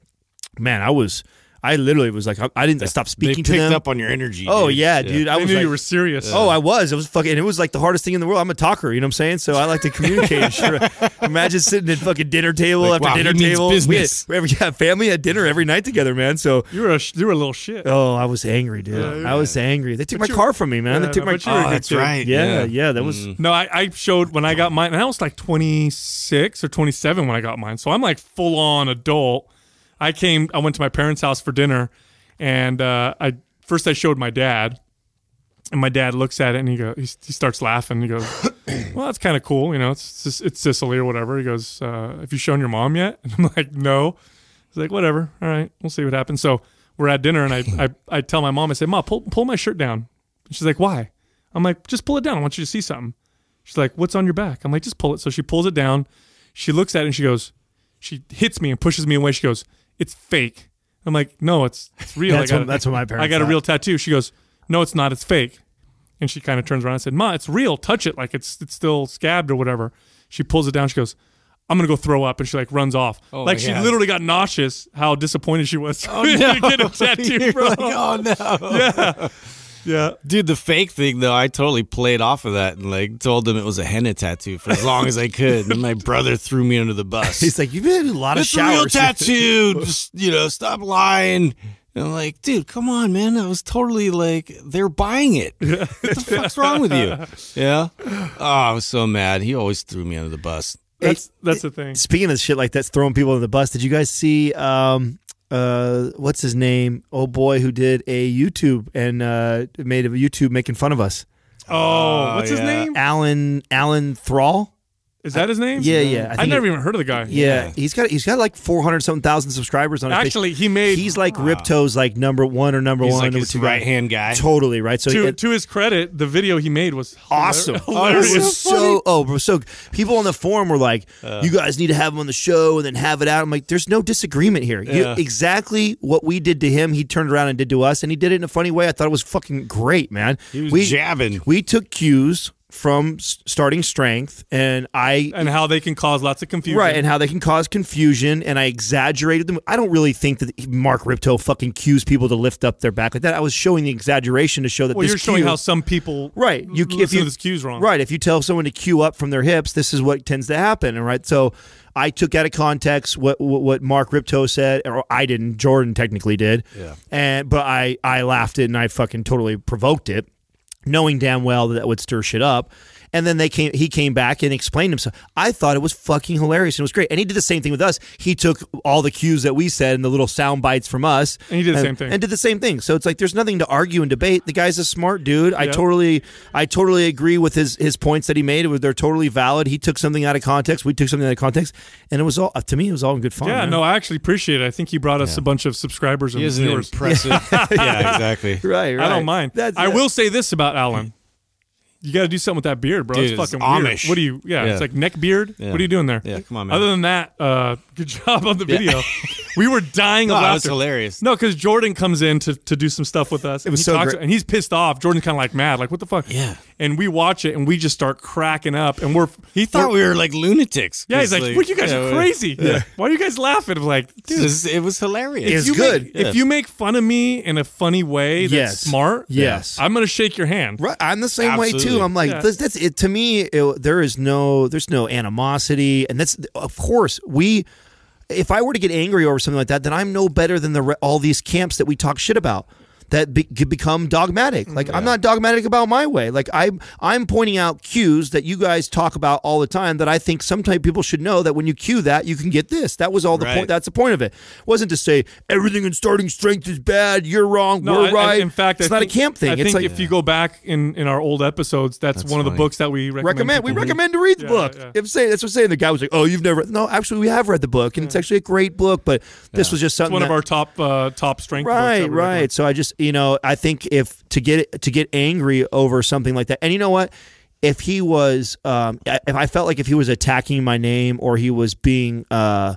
man, I was I literally was like, I, didn't stop speaking they to them. up on your energy. Oh dude. Yeah, yeah, dude. I they was knew like, you were serious. Oh, I was. It was fucking. It was like the hardest thing in the world. I'm a talker. You know what I'm saying? So I like to communicate. [laughs] sure. Imagine sitting at fucking dinner table like, after wow, dinner table. Business. We had, we had family at dinner every night together, man. So you were a you were a little shit. Oh, I was angry, dude. Yeah, I was angry. They took but my car from me, man. Yeah, they took no, my. car. Oh, that's right. Yeah, yeah. That was mm. no. I, I showed when I got mine, and I was like 26 or 27 when I got mine. So I'm like full on adult I came, I went to my parents' house for dinner, and uh, I first I showed my dad, and my dad looks at it and he goes, he, he starts laughing. He goes, [coughs] "Well, that's kind of cool, you know, it's it's Sicily or whatever." He goes, uh, "Have you shown your mom yet?" [laughs] And I'm like, "No." He's like, "Whatever, all right, we'll see what happens." So we're at dinner, and I I, I tell my mom, I say, "Mom, pull pull my shirt down." And she's like, "Why?" I'm like, "Just pull it down. I want you to see something." She's like, "What's on your back?" I'm like, "Just pull it." So she pulls it down. She looks at it and she goes, she hits me and pushes me away. She goes, it's fake. I'm like, no, it's it's real. that's, I got, what, that's what my parents. I got thought. a real tattoo. She goes, no, it's not. It's fake. And she kind of turns around and said, Ma, it's real. Touch it. Like it's it's still scabbed or whatever. She pulls it down. She goes, I'm gonna go throw up, and she like runs off. Oh, like she literally got nauseous. How disappointed she was oh, no. [laughs] get a [laughs] oh tattoo, bro. Like, oh no. [laughs] Yeah. Yeah. Dude, the fake thing though, I totally played off of that and like told them it was a henna tattoo for as long as I could. And my brother threw me under the bus. [laughs] He's like, You've been in a lot of it's a real tattoo. [laughs] Just, you know, stop lying. And I'm like, dude, come on, man. I was totally like, they're buying it. [laughs] What the fuck's wrong with you? Yeah. Oh, I was so mad. He always threw me under the bus. That's that's the thing. Speaking of shit like that's throwing people in the bus. Did you guys see um, uh, what's his name? Oh boy, who did a YouTube and uh, made a YouTube making fun of us. Oh, what's oh, yeah. his name? Alan Alan Thrall. Is that his name? Yeah, yeah. I have never it, even heard of the guy. Yeah, yeah, he's got he's got like four hundred something thousand subscribers on. Actually, page. he made he's like wow. Ripto's like number one or number he's one, like number two right hand guy. Totally right. So to, he, to his credit, the video he made was awesome. Hilarious. [laughs] Oh, was so, oh so people on the forum were like, uh, "You guys need to have him on the show and then have it out." I'm like, "There's no disagreement here. Yeah. You, exactly what we did to him, he turned around and did to us, and he did it in a funny way. I thought it was fucking great, man. He was we, jabbing. We took cues from starting strength and I and how they can cause lots of confusion. Right, and how they can cause confusion and I exaggerated them. I don't really think that Mark Ripto fucking cues people to lift up their back like that. I was showing the exaggeration to show that well, you're showing how some people Right, you if you this cues wrong. Right, if you tell someone to cue up from their hips, this is what tends to happen, and right? So I took out of context what what, what Mark Ripto said, or I didn't. Jordan technically did, yeah. And but I I laughed it and I fucking totally provoked it knowing damn well that, that would stir shit up and then they came. He came back and explained himself. I thought it was fucking hilarious. It was great. And he did the same thing with us. He took all the cues that we said and the little sound bites from us. And he did the and, same thing. And did the same thing. So it's like there's nothing to argue and debate. The guy's a smart dude. Yep. I totally, I totally agree with his his points that he made. They're totally valid. He took something out of context. We took something out of context, and it was all to me. It was all in good fun. Yeah. Man. No, I actually appreciate it. I think he brought us yeah. a bunch of subscribers and he viewers. Impressive. [laughs] yeah. Exactly. Right, right. I don't mind. That's, I will say this about Alan you got to do something with that beard, bro. Dude, it's fucking it's weird. What are you? Yeah, yeah, it's like neck beard. Yeah. What are you doing there? Yeah, come on, man. Other than that, uh, [laughs] good job on the video. [laughs] we were dying of no, laughter. That was hilarious. No, because Jordan comes in to, to do some stuff with us. It was so talks, great. And he's pissed off. Jordan's kind of like mad, like, what the fuck? Yeah. And we watch it and we just start cracking up. And we're. He thought we're, we were like lunatics. Yeah, he's like, like what, you guys yeah, are crazy. Yeah. Why are you guys laughing? I'm like, dude. This, it was hilarious. It's good. Make, yeah. If you make fun of me in a funny way that's yes. smart, yes, I'm going to shake your hand. Right. I'm the same Absolutely. way too. I'm like, yeah. this, that's it. To me, it, there is no, there's no animosity. And that's, of course, we if I were to get angry over something like that, then I'm no better than the all these camps that we talk shit about that be become dogmatic. Like yeah. I'm not dogmatic about my way. Like I I'm pointing out cues that you guys talk about all the time that I think sometimes people should know that when you cue that you can get this. That was all the right. point. That's the point of it. it. Wasn't to say everything in starting strength is bad. You're wrong. No, we're I, right. In fact, it's I not think, a camp thing. I it's think like, if yeah. you go back in in our old episodes, that's, that's one of the books that we recommend. recommend we recommend to read the yeah, book. Yeah. i saying that's what I'm saying. The guy was like, "Oh, you've never." No, actually, we have read the book, and it's actually a great book. But this was just something. It's one that, of our top uh, top strength. Right, right. So I just you know, I think if to get to get angry over something like that, and you know what, if he was, um, if I felt like if he was attacking my name or he was being, uh,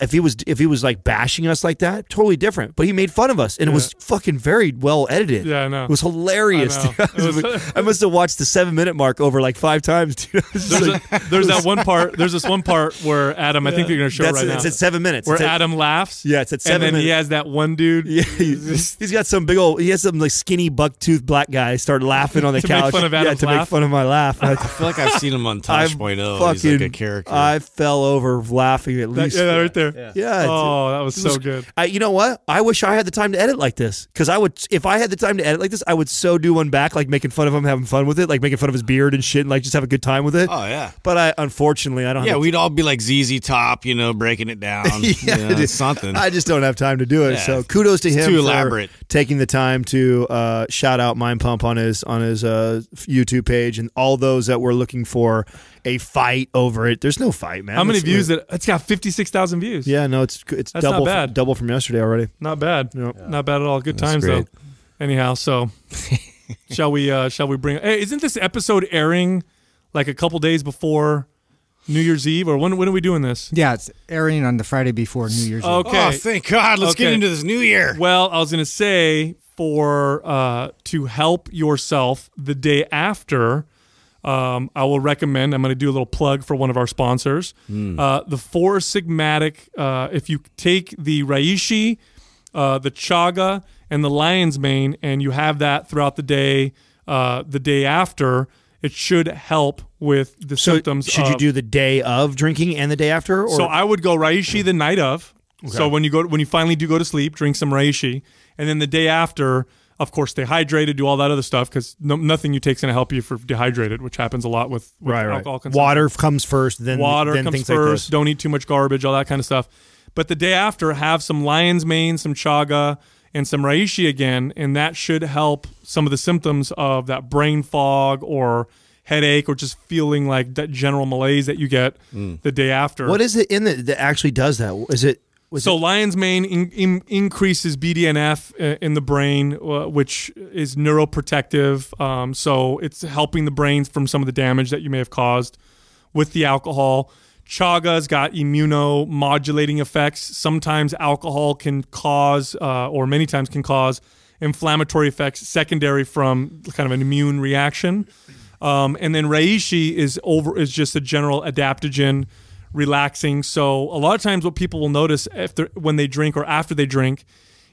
if he was if he was like bashing us like that, totally different. But he made fun of us, and yeah. it was fucking very well edited. Yeah, I know. It was hilarious. I, [laughs] I, was I must have watched the seven minute mark over like five times. [laughs] There's, like, a, there's that one part. There's this one part where Adam. Yeah. I think you're gonna show That's, it right now. It's at seven minutes. Where Adam laughs. Yeah, it's at seven. And then minutes. he has that one dude. Yeah, [laughs] he's got some big old. He has some like skinny buck tooth black guy start laughing on the to couch. Make fun of Adam's yeah, to laugh. make fun of my laugh. I, I feel like I've seen him on Tosh.0. He's like a character. I fell over laughing at least. That, yeah, right there there. Yeah. yeah oh, that was, was so good. I, you know what? I wish I had the time to edit like this because I would, if I had the time to edit like this, I would so do one back, like making fun of him, having fun with it, like making fun of his beard and shit, and like just have a good time with it. Oh yeah. But I unfortunately I don't. Yeah, we'd all be like ZZ Top, you know, breaking it down. [laughs] yeah, you know, just, something. I just don't have time to do it. Yeah. So kudos to him. Too elaborate. Taking the time to uh, shout out Mind Pump on his on his uh, YouTube page and all those that were looking for a fight over it. There's no fight, man. How many it's, views? It it's got fifty six thousand views. Yeah, no, it's it's That's double bad. double from yesterday already. Not bad. Yep. Yeah. Not bad at all. Good That's times great. though. Anyhow, so [laughs] shall we? uh Shall we bring? Hey, isn't this episode airing like a couple days before? New Year's Eve, or when, when are we doing this? Yeah, it's airing on the Friday before New Year's okay. Eve. Oh, thank God. Let's okay. get into this new year. Well, I was going to say for uh, to help yourself the day after um, I will recommend. I'm going to do a little plug for one of our sponsors. Mm. Uh, the Four Sigmatic. Uh, if you take the Raishi, uh, the Chaga, and the Lion's Mane, and you have that throughout the day, uh, the day after, it should help with the so symptoms. Should of, you do the day of drinking and the day after? Or? So I would go Raishi the night of. Okay. So when you go when you finally do go to sleep, drink some Raishi. and then the day after, of course, stay hydrated, do all that other stuff because no, nothing you take is going to help you for dehydrated, which happens a lot with, with right, alcohol right. consumption. Water comes first, then water then comes first. Like don't eat too much garbage, all that kind of stuff. But the day after, have some lion's mane, some chaga, and some reishi again, and that should help some of the symptoms of that brain fog or headache or just feeling like that general malaise that you get mm. the day after. What is it in it that actually does that? Is it was so it? lion's mane in, in, increases BDNF uh, in the brain, uh, which is neuroprotective. Um, so it's helping the brains from some of the damage that you may have caused with the alcohol. Chaga's got immunomodulating effects. Sometimes alcohol can cause, uh, or many times can cause, inflammatory effects secondary from kind of an immune reaction. Um, and then reishi is over is just a general adaptogen relaxing. So a lot of times, what people will notice after when they drink or after they drink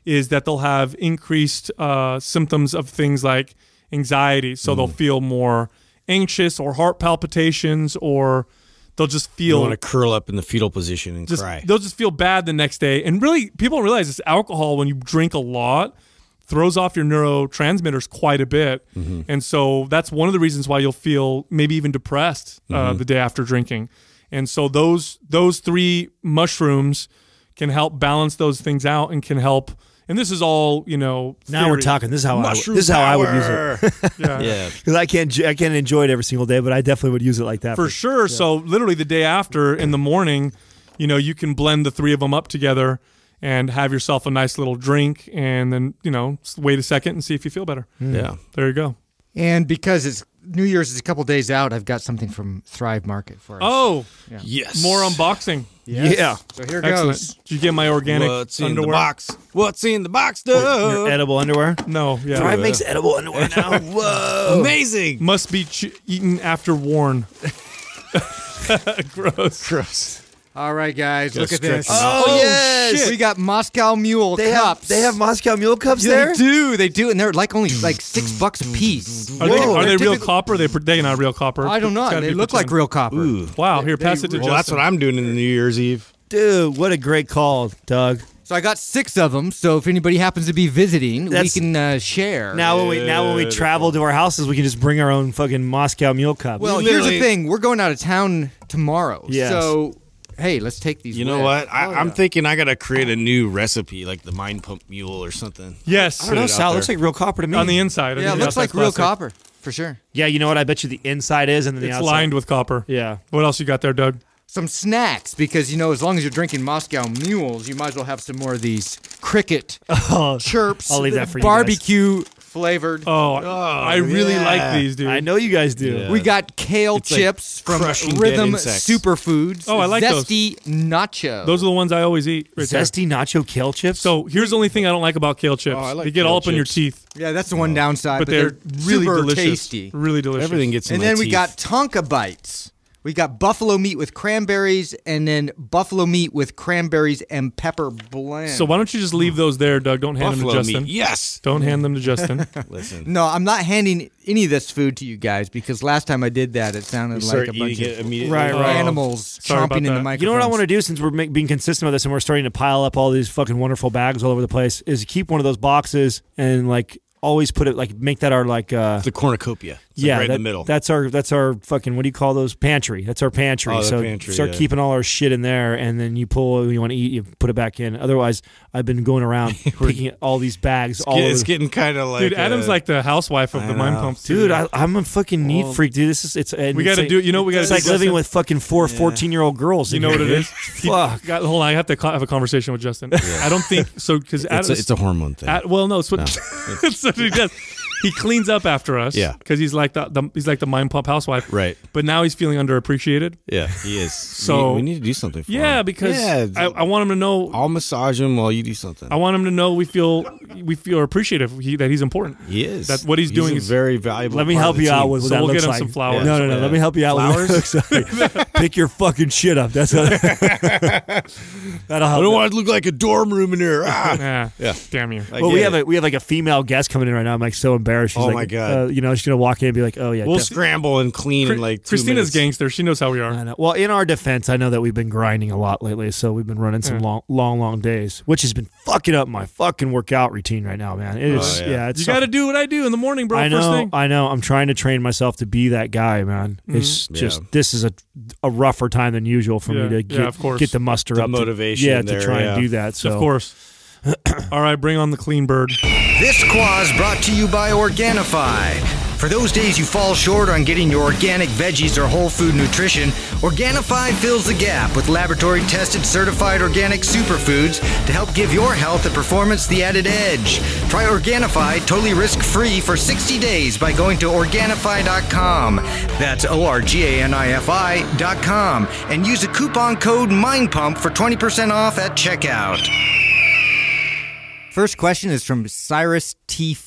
is that they'll have increased uh, symptoms of things like anxiety. So mm. they'll feel more anxious or heart palpitations or they'll just feel want to curl up in the fetal position and just, cry. They'll just feel bad the next day. And really, people don't realize this alcohol when you drink a lot throws off your neurotransmitters quite a bit, mm -hmm. and so that's one of the reasons why you'll feel maybe even depressed uh, mm -hmm. the day after drinking. And so those those three mushrooms can help balance those things out and can help. And this is all you know. Theory. Now we're talking. This is how I. Would, this is how I would use it. [laughs] yeah, because yeah. I can't I can't enjoy it every single day, but I definitely would use it like that for, for sure. Yeah. So literally the day after in the morning, you know, you can blend the three of them up together and have yourself a nice little drink, and then you know wait a second and see if you feel better. Mm. Yeah, there you go. And because it's New Year's is a couple days out. I've got something from Thrive Market for us. Oh, yeah. yes. More unboxing. Yes. Yeah. So here Excellent. goes. Did you get my organic What's underwear? in the box? What's in the box, dude? Your edible underwear? No. Yeah. Thrive uh, makes edible underwear now. [laughs] Whoa. Amazing. Must be eaten after worn. [laughs] [laughs] Gross. Gross. All right, guys, look at this. Oh, oh yes, shit. we got Moscow Mule they cups. Have, they have Moscow Mule cups yeah, there. They do, they do, and they're like only like six bucks a piece. Are Whoa. they, are they real copper? they they not real copper. I don't know. They look like real copper. Ooh. Wow, here, they, pass it to. Well, Justin. that's what I'm doing in New Year's Eve. Dude, what a great call, Doug. So I got six of them. So if anybody happens to be visiting, That's, we can uh, share. Now when we now when we travel to our houses, we can just bring our own fucking Moscow Mule cup. Well, Literally. here's the thing: we're going out of town tomorrow. Yes. So hey, let's take these. You know what? I, am oh, yeah. thinking I gotta create a new recipe, like the mind pump mule or something. Yes, I don't know. Sal looks like real copper to me. On the inside, yeah, it looks like real plastic. copper for sure. Yeah, you know what? I bet you the inside is, and then the it's outside. lined with copper. Yeah. What else you got there, Doug? Some snacks because you know, as long as you're drinking Moscow mules, you might as well have some more of these cricket [laughs] oh, chirps. I'll leave that for you. Barbecue. Guys flavored. Oh, oh, I really yeah. like these, dude. I know you guys do. Yeah. We got kale It's like chips from Rhythm Superfoods. Oh, I like those. Zesty nacho. Those are the ones I always eat. Right there. Zesty nacho kale chips. So here's the only thing I don't like about kale chips. Oh, I like they get kale all up in your teeth, yeah, that's the one oh. downside. but, they're, really super delicious. tasty. Really delicious. Everything gets in and my then we got Tonka bites. We got buffalo meat with cranberries, and then buffalo meat with cranberries and pepper blend. So why don't you just leave those there, Doug? Don't hand buffalo them to Justin. Meat. Yes. Don't hand them to Justin. [laughs] Listen. No, I'm not handing any of this food to you guys because last time I did that, it sounded you like a bunch of right, right. Oh, animals chomping in the microphone. You know what I want to do since we're make, being consistent with this and we're starting to pile up all these fucking wonderful bags all over the place is keep one of those boxes and like always put it like make that our like uh the cornucopia it's yeah, like right that, in the middle. That's our that's our fucking what do you call those pantry? That's our pantry. Oh, so pantry, start yeah. keeping all our shit in there, and then you pull you want to eat, you put it back in. Otherwise, I've been going around [laughs] picking all these bags. It's, all get, it's getting kind of like dude. A, Adam's like the housewife of I the know. mind pump. Dude, I, am a fucking neat well, freak, dude. This is it's. we got to do. You know, we got. to. It's like living with fucking four 14 yeah. year old girls. You know here, what it is? [laughs] Fuck. hold on, I have to have a conversation with Justin. Yeah. I don't think so because it's, it's, a hormone thing. well, no, it's what, [laughs] it's, what he does he cleans up after us. Yeah, because he's like the, the, he's like the mind pump housewife. Right. But now he's feeling underappreciated. Yeah, he is. So we, we need to do something. for Yeah, him. because yeah, I, I, want him to know. I'll massage him while you do something. I want him to know we feel we feel appreciative he, that he's important. He is. That what he's, he's doing is very valuable. Let me help you out with so that we'll get him like. some flowers. Yeah. No, no, no. Yeah. Let me help you out. Flowers. Pick your fucking shit up. That's what [laughs] that'll help. I don't want it to look like a dorm room in here. Ah. Yeah. Damn you. Well, we have a we have like a female guest coming in right now. I'm like so embarrassed embarrassed. She's oh like, my god! Uh, you know, she's gonna walk in and be like, "Oh yeah." We'll scramble and clean. Cr- in like Christina's minutes. gangster. She knows how we are. Well, in our defense, I know that we've been grinding a lot lately, so we've been running some yeah. long, long, long days, which has been fucking up my fucking workout routine right now, man. It oh, is. Oh, yeah. yeah you got to do what I do in the morning, bro. I know. I know. I'm trying to train myself to be that guy, man. Mm-hmm. It's just yeah. this is a a rougher time than usual for me to get, get the muster the up motivation. To, yeah, there, to try and do that. So of course. [coughs] All right, bring on the clean bird. This quaz brought to you by Organifi. For those days you fall short on getting your organic veggies or whole food nutrition, Organifi fills the gap with laboratory tested certified organic superfoods to help give your health and performance the added edge. Try Organifi totally risk free for 60 days by going to Organifi.com. That's O R G A N I F I.com and use the coupon code MINDPUMP for 20% off at checkout. First question is from Cyrus T.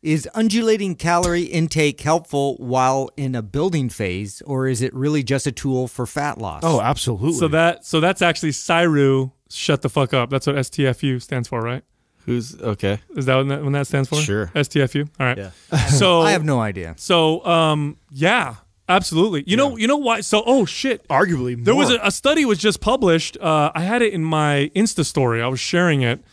Is undulating calorie intake helpful while in a building phase, or is it really just a tool for fat loss? Oh, absolutely. So that so that's actually Cyru. Shut the fuck up. That's what STFU stands for, right? Who's okay? Is that what that, stands for? Sure. STFU. All right. Yeah. [laughs] So I have no idea. So um, yeah, absolutely. You yeah. know, you know why? So oh shit. Arguably, there was a, a, study was just published. Uh, I had it in my Insta story. I was sharing it.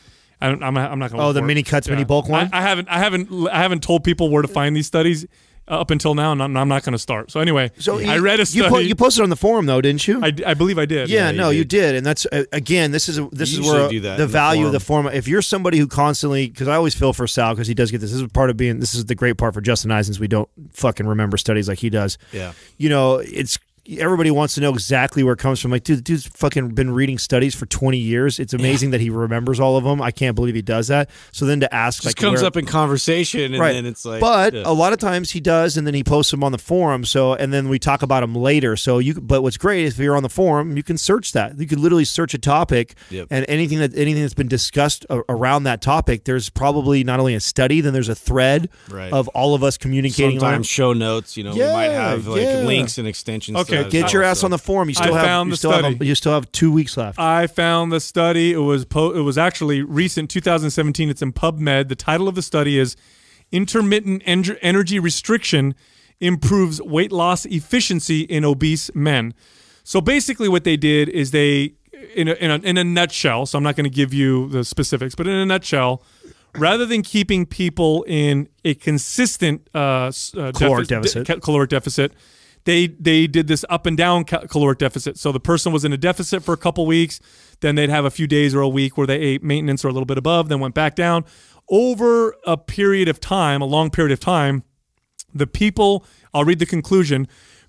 I am not, I'm not going. to Oh, the mini it. cuts, yeah. mini bulk one. I, I, haven't, I haven't, I haven't told people where to find these studies uh, up until now, and I'm, I'm not going to start. So anyway, so I read a study. You, po you, posted on the forum though, didn't you? I, I believe I did. Yeah, yeah no, you did. you did. and that's uh, again, this is this you is where the value the of the forum. If you're somebody who constantly, because I always feel for Sal because he does get this. This is part of being. This is the great part for Justin Eisen's. We don't fucking remember studies like he does. Yeah, you know, it's everybody wants to know exactly where it comes from. Like, dude, dude's fucking been reading studies for 20 years. It's amazing yeah. that he remembers all of them. I can't believe he does that. So then to ask, Just like, comes where, up in conversation, and right. then it's like, but yeah. a lot of times he does, and then he posts them on the forum. So and then we talk about them later. So you, but what's great if you're on the forum, you can search that. You can literally search a topic, yep. and anything that anything that's been discussed around that topic, there's probably not only a study, then there's a thread right. of all of us communicating. Sometimes show notes, you know, yeah, we might have like links and extensions. Okay says. Get your ass on the form. You still I have. You still have, a, you still have two weeks left. I found the study. It was it was actually recent, 2017. It's in PubMed. The title of the study is "Intermittent en Energy Restriction Improves Weight Loss Efficiency in Obese Men." So basically, what they did is they, in a, in a, in a nutshell. So I'm not going to give you the specifics, but in a nutshell rather than keeping people in a consistent uh, uh, caloric deficit, de caloric deficit, they they did this up and down caloric deficit. So the person was in a deficit for a couple weeks, then they'd have a few days or a week where they ate maintenance or a little bit above, then went back down. Over a period of time, a long period of time, the people, I'll read the conclusion,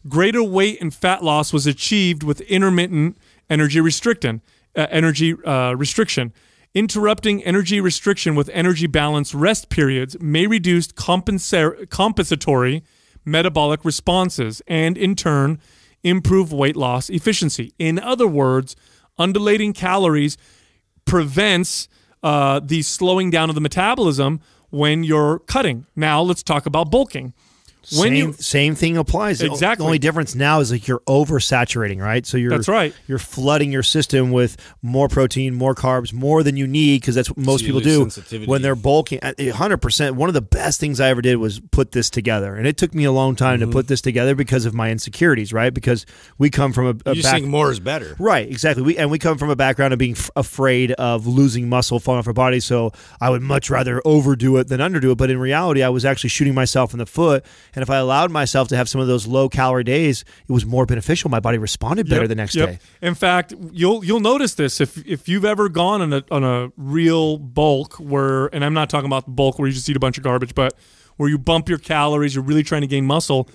greater weight and fat loss was achieved with intermittent energy restriction, uh, energy uh, restriction. Interrupting energy restriction with energy balance rest periods may reduce compensa compensatory metabolic responses and, in turn, improve weight loss efficiency. In other words, undulating calories prevents uh, the slowing down of the metabolism when you're cutting. Now, let's talk about bulking. When same, you, same thing applies. Exactly. The only difference now is like you're oversaturating, right? So you're that's right. You're flooding your system with more protein, more carbs, more than you need because that's what most so people do when they're bulking. Hundred percent. One of the best things I ever did was put this together, and it took me a long time mm -hmm. to mm-hmm. put this together because of my insecurities, right? Because we come from a, a you back- think more is better, right? Exactly. We and we come from a background of being afraid of losing muscle, falling off our body. So I would much rather overdo it than underdo it. But in reality, I was actually shooting myself in the foot and if I allowed myself to have some of those low calorie days, it was more beneficial. My body responded better yep, the next yep. day. In fact, you'll you'll notice this if if you've ever gone on a on a real bulk where and I'm not talking about bulk where you just eat a bunch of garbage, but where you bump your calories, you're really trying to gain muscle.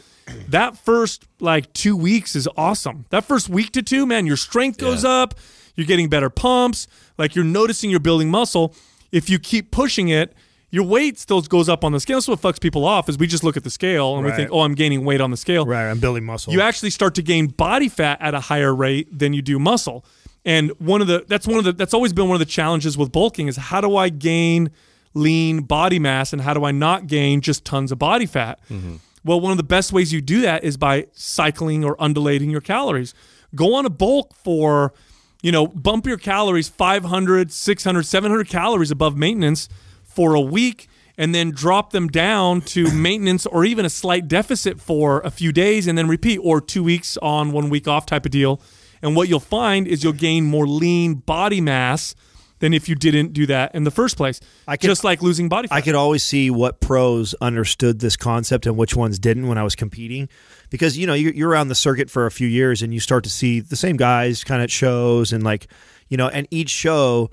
That first like two weeks is awesome. That first week to two, man, your strength goes yeah. up, you're getting better pumps, like you're noticing you're building muscle. If you keep pushing it, your weight still goes up on the scale. That's what fucks people off is we just look at the scale and right. we think, oh, I'm gaining weight on the scale. Right, I'm building muscle. You actually start to gain body fat at a higher rate than you do muscle. And one of the that's one of the that's always been one of the challenges with bulking is how do I gain lean body mass and how do I not gain just tons of body fat? Mm -hmm. Well, one of the best ways you do that is by cycling or undulating your calories. Go on a bulk for, you know, bump your calories 500, 600, 700 calories above maintenance for a week and then drop them down to [laughs] maintenance or even a slight deficit for a few days and then repeat or two weeks on, one week off type of deal. And what you'll find is you'll gain more lean body mass than if you didn't do that in the first place. I could, just like losing body fat. I could always see what pros understood this concept and which ones didn't when I was competing, because you know you're, around the circuit for a few years and you start to see the same guys kind of shows and like you know, and each show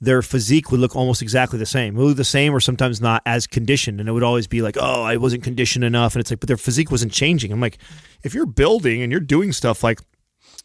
their physique would look almost exactly the same. It would look the same or sometimes not as conditioned. And it would always be like, oh, I wasn't conditioned enough. And it's like, but their physique wasn't changing. I'm like, if you're building and you're doing stuff like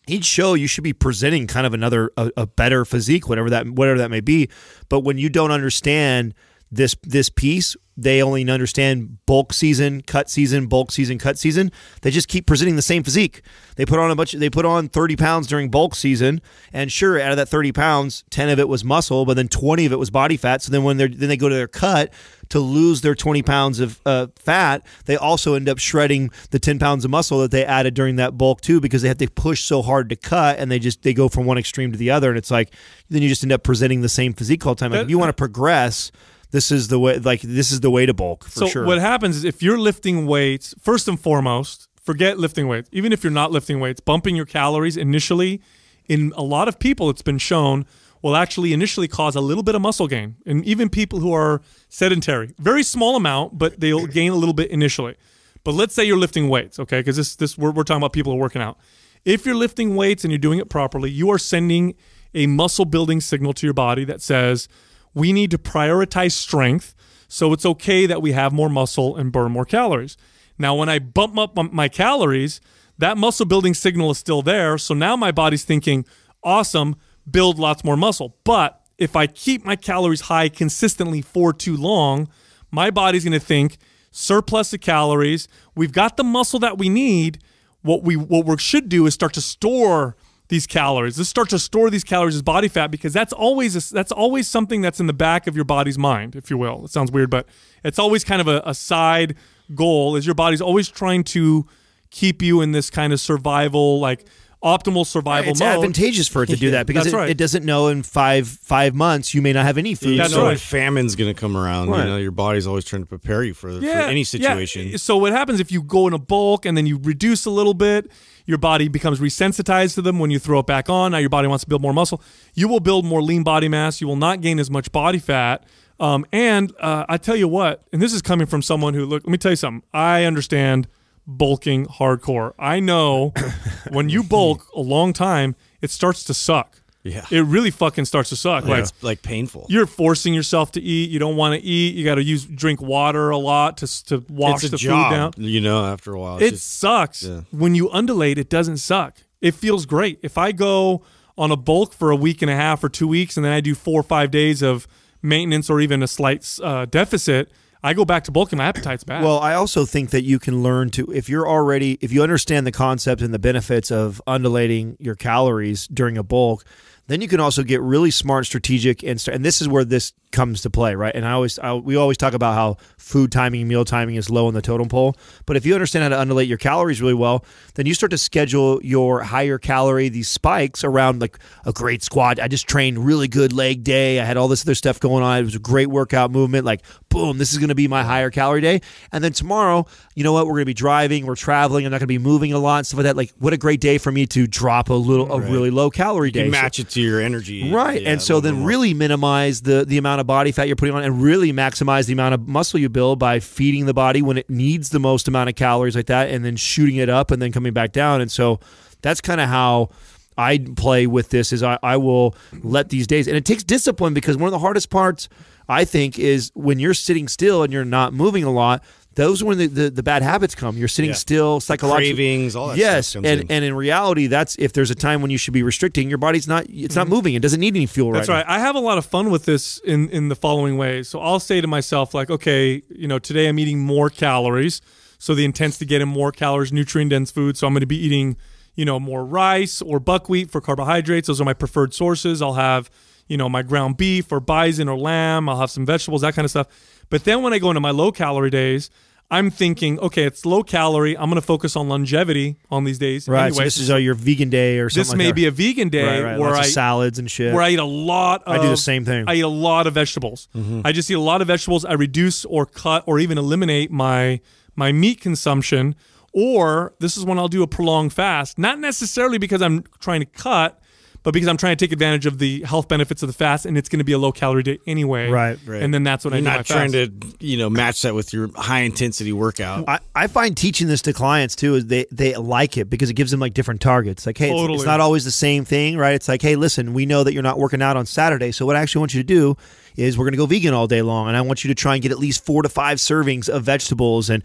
each show, you should be presenting kind of another, a, a better physique, whatever that, whatever that may be. But when you don't understand – this this piece they only understand bulk season cut season bulk season cut season they just keep presenting the same physique they put on a bunch they put on 30 pounds during bulk season and sure out of that 30 pounds 10 of it was muscle but then 20 of it was body fat so then when they then they go to their cut to lose their 20 pounds of uh, fat they also end up shredding the 10 pounds of muscle that they added during that bulk too because they have to push so hard to cut and they just they go from one extreme to the other and it's like then you just end up presenting the same physique all the time like if you want to progress this is the way like this is the way to bulk for so sure. What happens is if you're lifting weights, first and foremost, forget lifting weights. Even if you're not lifting weights, bumping your calories initially in a lot of people it's been shown will actually initially cause a little bit of muscle gain. And even people who are sedentary, very small amount, but they'll [clears throat] gain a little bit initially. But let's say you're lifting weights, okay? Because this this we're, we're talking about people who are working out. If you're lifting weights and you're doing it properly, you are sending a muscle building signal to your body that says we need to prioritize strength. So it's okay that we have more muscle and burn more calories. Now, when I bump up my calories, that muscle building signal is still there. So now my body's thinking, awesome, build lots more muscle. But if I keep my calories high consistently for too long, my body's going to think surplus of calories. We've got the muscle that we need. What we what we should do is start to store these calories. Let's start to store these calories as body fat because that's always a, that's always something that's in the back of your body's mind, if you will. It sounds weird, but it's always kind of a, a side goal. Is your body's always trying to keep you in this kind of survival like optimal survival it's mode. advantageous for it to do that [laughs] because it, right. it, doesn't know in five five months you may not have any food. That's so right. famine's going to come around. Right. You know, your body's always trying to prepare you for, yeah, for any situation. Yeah. So what happens if you go in a bulk and then you reduce a little bit? Your body becomes resensitized to them when you throw it back on. Now your body wants to build more muscle. You will build more lean body mass. You will not gain as much body fat. Um, and uh, I tell you what, and this is coming from someone who look. Let me tell you something. I understand – bulking hardcore. I know [coughs] when you bulk a long time, it starts to suck. Yeah. It really fucking starts to suck. Yeah. Like it's like painful. You're forcing yourself to eat. You don't want to eat. You got to use drink water a lot to to wash the job, food down. You know, after a while, it just, sucks. Yeah. When you undulate, it doesn't suck. It feels great. If I go on a bulk for a week and a half or two weeks, and then I do four or five days of maintenance or even a slight uh, deficit, I go back to bulking. My appetite's back. Well, I also think that you can learn to if you're already if you understand the concept and the benefits of undulating your calories during a bulk, then you can also get really smart, strategic, and and this is where this comes to play, right? And I always I, we always talk about how food timing, meal timing is low on the totem pole. But if you understand how to undulate your calories really well, then you start to schedule your higher calorie these spikes around like a great squat. I just trained really good leg day. I had all this other stuff going on. It was a great workout movement. Like boom, this is going to be my higher calorie day. And then tomorrow, you know what? We're going to be driving. We're traveling. I'm not going to be moving a lot stuff like that. Like what a great day for me to drop a little right. a really low calorie day. match so, it to your energy, right? Yeah, and so then really minimize the the amount of of body fat you're putting on and really maximize the amount of muscle you build by feeding the body when it needs the most amount of calories like that and then shooting it up and then coming back down. And so that's kind of how I play with this is I, I will let these days and it takes discipline because one of the hardest parts I think is when you're sitting still and you're not moving a lot, those are when the, the, the, bad habits come. You're sitting yeah. still, psychologically. cravings, all that. Yes, and in. and in reality, that's if there's a time when you should be restricting, your body's not it's mm -hmm. not mm-hmm. moving. It doesn't need any fuel. That's right. right. I have a lot of fun with this in in the following way. So I'll say to myself like, okay, you know, today I'm eating more calories, so the intent's to get in more calories, nutrient dense food. So I'm going to be eating, you know, more rice or buckwheat for carbohydrates. Those are my preferred sources. I'll have, you know, my ground beef or bison or lamb. I'll have some vegetables, that kind of stuff. But then when I go into my low calorie days I'm thinking, okay, it's low calorie. I'm going to focus on longevity on these days. Right. Anyway, so this is uh, your vegan day or something. This like may that. be a vegan day right, right, where I salads and shit. Where I eat a lot. Of, I do the same thing. I eat a lot of vegetables. Mm -hmm. I just eat a lot of vegetables. I reduce or cut or even eliminate my my meat consumption. Or this is when I'll do a prolonged fast, not necessarily because I'm trying to cut, but because I'm trying to take advantage of the health benefits of the fast, and it's going to be a low calorie day anyway. Right, right. And then that's what I am Not trying fast. to you know match that with your high intensity workout. I, I find teaching this to clients too is they they like it because it gives them like different targets. Like hey, totally. it's, it's not always the same thing, right? It's like hey, listen, we know that you're not working out on Saturday, so what I actually want you to do is we're going to go vegan all day long and I want you to try and get at least 4 to 5 servings of vegetables and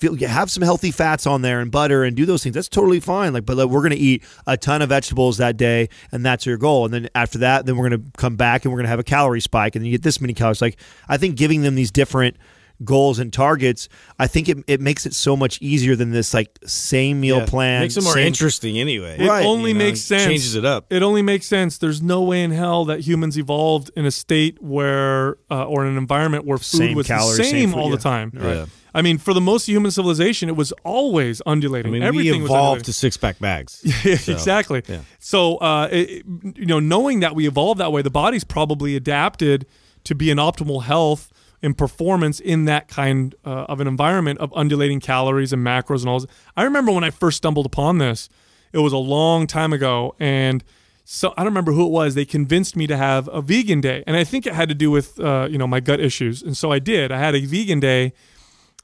feel you have some healthy fats on there and butter and do those things. That's totally fine. Like, but like, we're gonna eat a ton of vegetables that day, and that's your goal. And then after that, then we're gonna come back and we're gonna have a calorie spike, and you get this many calories. Like, I think giving them these different goals and targets, I think it, it makes it so much easier than this like same meal yeah, plan. Makes it more same, interesting anyway. It right, only you know, makes sense. Changes it up. It only makes sense. There's no way in hell that humans evolved in a state where uh, or in an environment where food same was calories, the same, same food, all yeah. the time. Right. Yeah. I mean, for the most human civilization, it was always undulating. I mean, Everything we evolved to six pack bags. [laughs] so, exactly. Yeah. So, uh, it, you know, knowing that we evolved that way, the body's probably adapted to be in optimal health and performance in that kind uh, of an environment of undulating calories and macros and all. This. I remember when I first stumbled upon this, it was a long time ago, and so I don't remember who it was. They convinced me to have a vegan day, and I think it had to do with uh, you know my gut issues, and so I did. I had a vegan day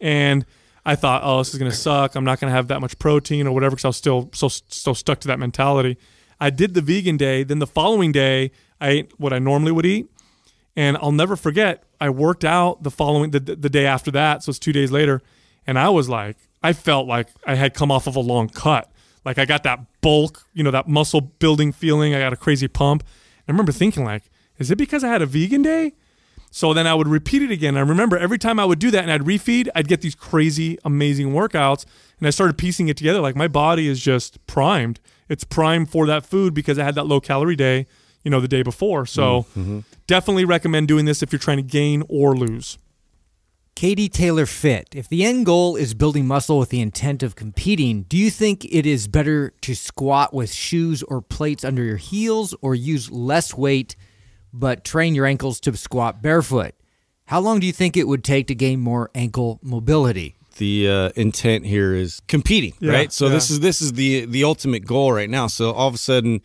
and I thought, oh, this is gonna suck. I'm not gonna have that much protein or whatever because I was still so so stuck to that mentality. I did the vegan day. Then the following day, I ate what I normally would eat, and I'll never forget. I worked out the following the the day after that, so it's two days later, and I was like, I felt like I had come off of a long cut. Like I got that bulk, you know, that muscle building feeling. I got a crazy pump. I remember thinking like, is it because I had a vegan day? So then I would repeat it again. And I remember every time I would do that and I'd refeed, I'd get these crazy, amazing workouts. And I started piecing it together. Like my body is just primed. It's primed for that food because I had that low calorie day, you know, the day before. So mm-hmm. mm-hmm. definitely recommend doing this if you're trying to gain or lose. Katie Taylor Fit, if the end goal is building muscle with the intent of competing, do you think it is better to squat with shoes or plates under your heels or use less weight but train your ankles to squat barefoot. How long do you think it would take to gain more ankle mobility? The uh, intent here is competing, yeah, right? So yeah. this is this is the the ultimate goal right now. So all of a sudden,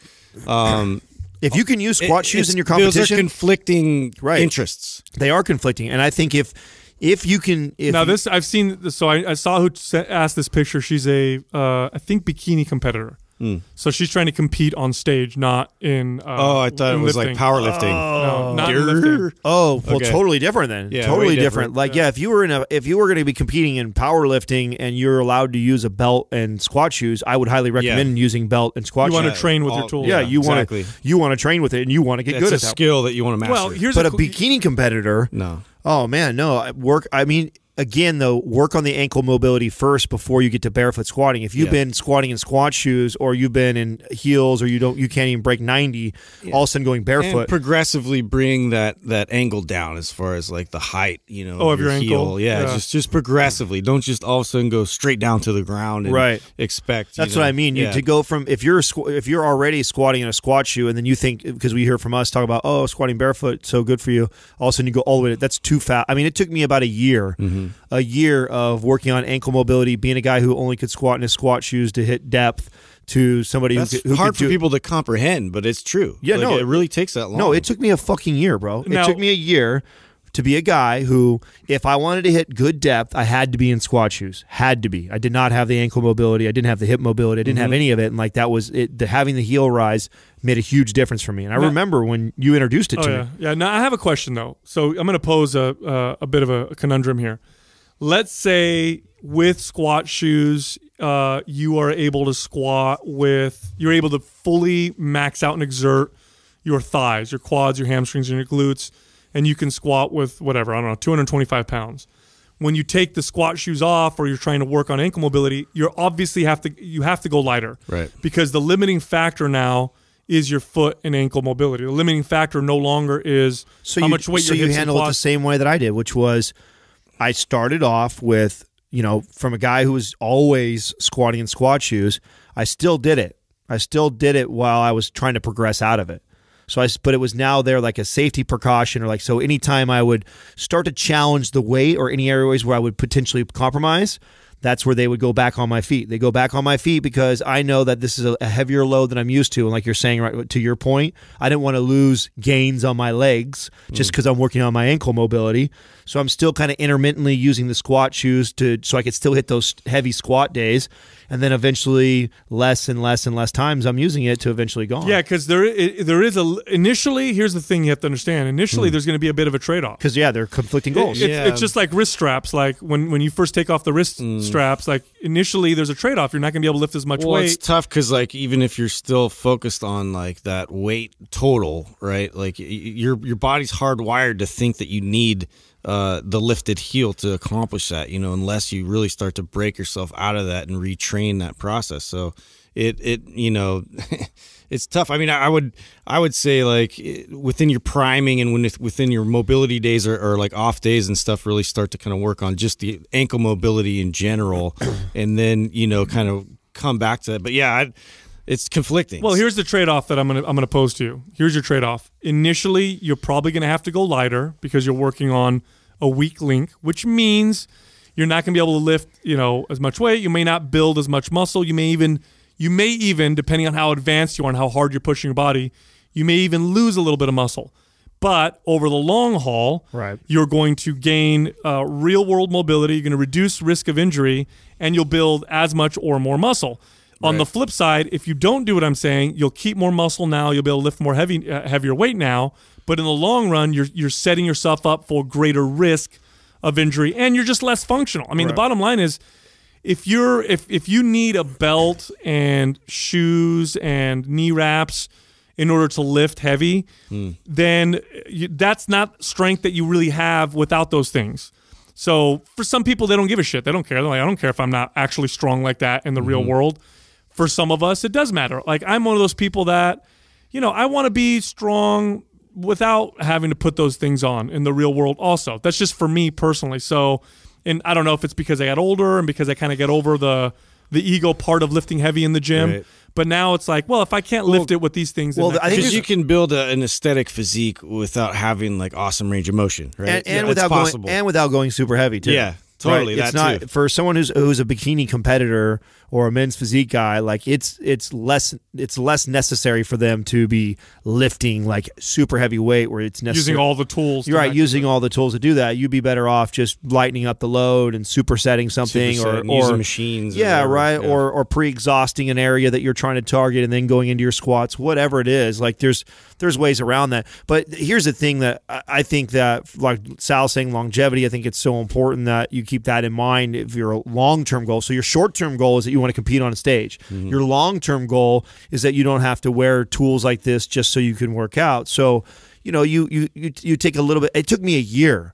um, [coughs] if you can use squat it, shoes in your competition, those are conflicting right. interests. They are conflicting, and I think if if you can if now this I've seen so I, I saw who asked this picture. She's a uh, I think bikini competitor. Mm. So she's trying to compete on stage, not in. Uh, oh, I thought it was like powerlifting. Oh, no, not oh. lifting. oh well, okay. totally different then. Yeah, totally different. different. Like, yeah. yeah. if you were in a, if you were going to be competing in powerlifting and you're allowed to use a belt and squat shoes, I would highly recommend yeah. using belt and squat. You want to train with All, your tool. Yeah, you want to you want to train with it, and you want to get That's good at a skill that you want to master. Well, here's but a, a bikini competitor. No. Oh man, no work. I mean, again though work on the ankle mobility first before you get to barefoot squatting if you've yeah. been squatting in squat shoes or you've been in heels or you don't you can't even break 90 yeah. all of a sudden going barefoot and progressively bring that that angle down as far as like the height you know oh, of your, your ankle heel. Yeah, yeah, just just progressively don't just all of a sudden go straight down to the ground right expect that's know, what i mean you to go from if you're if you're already squatting in a squat shoe and then you think because we hear from us talk about oh squatting barefoot so good for you all of a sudden you go all the way to, that's too fast i mean it took me about a year mm-hmm a year of working on ankle mobility, being a guy who only could squat in his squat shoes to hit depth to somebody That's who, who hard for people to comprehend, but it's true. Yeah, like, no, it really takes that long. No, it took me a fucking year, bro. Now, it took me a year to be a guy who, if I wanted to hit good depth, I had to be in squat shoes. Had to be. I did not have the ankle mobility. I didn't have the hip mobility. I didn't mm-hmm. have any of it. And like that was it. The, having the heel rise made a huge difference for me. And I remember when you introduced it oh to yeah. me. Yeah. Now I have a question though. So I'm going to pose a uh, a bit of a conundrum here. Let's say with squat shoes, uh, you are able to squat with. You're able to fully max out and exert your thighs, your quads, your hamstrings, and your glutes and you can squat with whatever, I don't know, 225 pounds. When you take the squat shoes off or you're trying to work on ankle mobility, you're obviously have to you have to go lighter. Right. Because the limiting factor now is your foot and ankle mobility. The limiting factor no longer is so how you, much weight so you handle it the same way that I did, which was I started off with you know from a guy who was always squatting in squat shoes. I still did it. I still did it while I was trying to progress out of it. So I, but it was now there like a safety precaution or like, so anytime I would start to challenge the weight or any areas where I would potentially compromise, that's where they would go back on my feet. They go back on my feet because I know that this is a heavier load than I'm used to. And like you're saying, right to your point, I didn't want to lose gains on my legs just because mm. I'm working on my ankle mobility. So I'm still kind of intermittently using the squat shoes to so I could still hit those heavy squat days and then eventually less and less and less times I'm using it to eventually gone. Yeah, because there it, there is a initially. Here's the thing you have to understand. Initially, mm. there's going to be a bit of a trade off because yeah, they're conflicting goals. It, it's, yeah. it's, just like wrist straps. Like when when you first take off the wrist mm. straps, like initially there's a trade off. You're not going to be able to lift as much well, weight. It's tough because like even if you're still focused on like that weight total, right? Like your your body's hardwired to think that you need uh, the lifted heel to accomplish that, you know, unless you really start to break yourself out of that and retrain that process. So it, it, you know, [laughs] it's tough. I mean, I, I, would, I would say like within your priming and when within your mobility days or, or like off days and stuff, really start to kind of work on just the ankle mobility in general, [clears throat] and then you know, kind of come back to that. But yeah, I, it's conflicting. Well, here's the trade-off that I'm gonna I'm gonna pose to you. Here's your trade-off. Initially, you're probably gonna have to go lighter because you're working on a weak link, which means you're not gonna be able to lift, you know, as much weight. You may not build as much muscle. You may even you may even, depending on how advanced you are and how hard you're pushing your body, you may even lose a little bit of muscle. But over the long haul, right. you're going to gain uh, real world mobility. You're going to reduce risk of injury, and you'll build as much or more muscle. On right. the flip side, if you don't do what I'm saying, you'll keep more muscle now. You'll be able to lift more heavy, uh, heavier weight now. But in the long run, you're you're setting yourself up for greater risk of injury, and you're just less functional. I mean, right. the bottom line is, if you're if if you need a belt and shoes and knee wraps in order to lift heavy, mm. then uh, you, that's not strength that you really have without those things. So for some people, they don't give a shit. They don't care. They're like, I don't care if I'm not actually strong like that in the mm -hmm. real mm-hmm. world for some of us, it does matter. Like I'm one of those people that, you know, I want to be strong without having to put those things on in the real world also. That's just for me personally. So, and I don't know if it's because I got older and because I kind of get over the the ego part of lifting heavy in the gym. Right. But now it's like, well, if I can't well, lift it with these things, well, I think you can build a, an aesthetic physique without having like awesome range of motion, right? And, and yeah, without going, and without going super heavy too. Yeah, totally. Right? It's not too. for someone who's who's a bikini competitor or a men's physique guy, like it's it's less it's less necessary for them to be lifting like super heavy weight where it's necessary. Using all the tools. You're to right, using it. all the tools to do that. You'd be better off just lightening up the load and supersetting something supersetting, or, or machines. Yeah, or right. Yeah. Or or pre-exhausting an area that you're trying to target and then going into your squats, whatever it is. Like there's there's ways around that. But here's the thing that I think that like Sal saying longevity, I think it's so important that you keep that in mind if a long-term goal. So your short-term goal is that you want to compete on a stage. Mm -hmm. Your long term goal is that you don't have to wear tools like this just so you can work out. So, you know, you you you, you take a little bit. It took me a year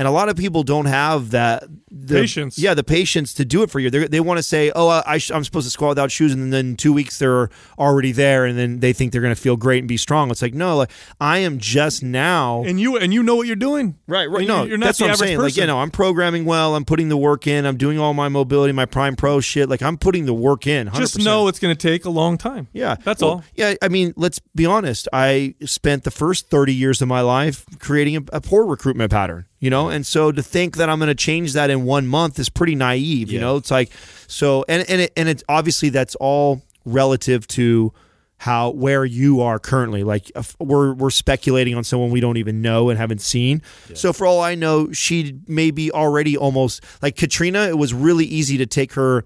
and a lot of people don't have that the, patience. Yeah, the patience to do it for you. They're, they want to say, "Oh, I, am supposed to squat without shoes," and then two weeks they're already there, and then they think they're going to feel great and be strong. It's like, no, like I am just now, and you and you know what you're doing, right? Right. no, you're not that's what I'm saying. Person. Like, you know, I'm programming well. I'm putting the work in. I'm doing all my mobility, my Prime Pro shit. Like, I'm putting the work in. 100%. Just know it's going to take a long time. Yeah, that's well, all. Yeah, I mean, let's be honest. I spent the first 30 years of my life creating a, a poor recruitment pattern you know and so to think that i'm going to change that in one month is pretty naive yeah. you know it's like so and and it, and it's obviously that's all relative to how where you are currently like uh, we're we're speculating on someone we don't even know and haven't seen yeah. so for all i know she may be already almost like katrina it was really easy to take her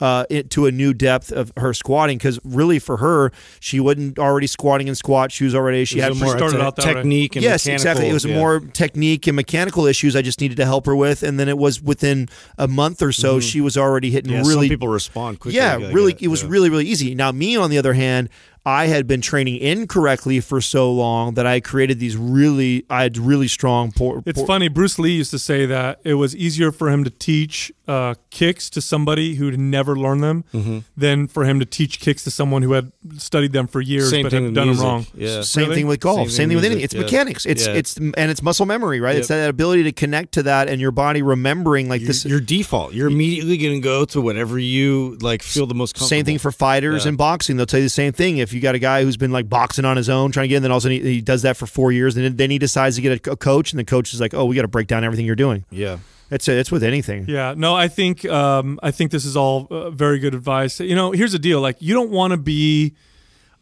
uh, it, to a new depth of her squatting because really for her she wasn't already squatting in squat she was already she had more started out technique and yes exactly it was yeah. more technique and mechanical issues I just needed to help her with and then it was within a month or so mm -hmm. she was already hitting yeah, really people respond quickly yeah really it was yeah. really really easy now me on the other hand I had been training incorrectly for so long that I created these really, I had really strong. Por- it's funny. Bruce Lee used to say that it was easier for him to teach uh, kicks to somebody who'd never learned them mm -hmm. than for him to teach kicks to someone who had studied them for years Same but had done them wrong. Yeah. Same really? thing with golf. Same, Same thing, with anything. It's yeah. mechanics. It's yeah. it's and it's muscle memory, right? Yep. It's that ability to connect to that and your body remembering like your, this. Your default. You're immediately going to go to whatever you like feel the most. Same thing for fighters and boxing. They'll tell you the same thing. If you got a guy who's been like boxing on his own, trying to get in, then all of a sudden he, he does that for four years, and then he decides to get a coach, and the coach is like, "Oh, we got to break down everything you're doing." Yeah. It's it's with anything. Yeah. No, I think um, I think this is all uh, very good advice. You know, here's the deal: like, you don't want to be.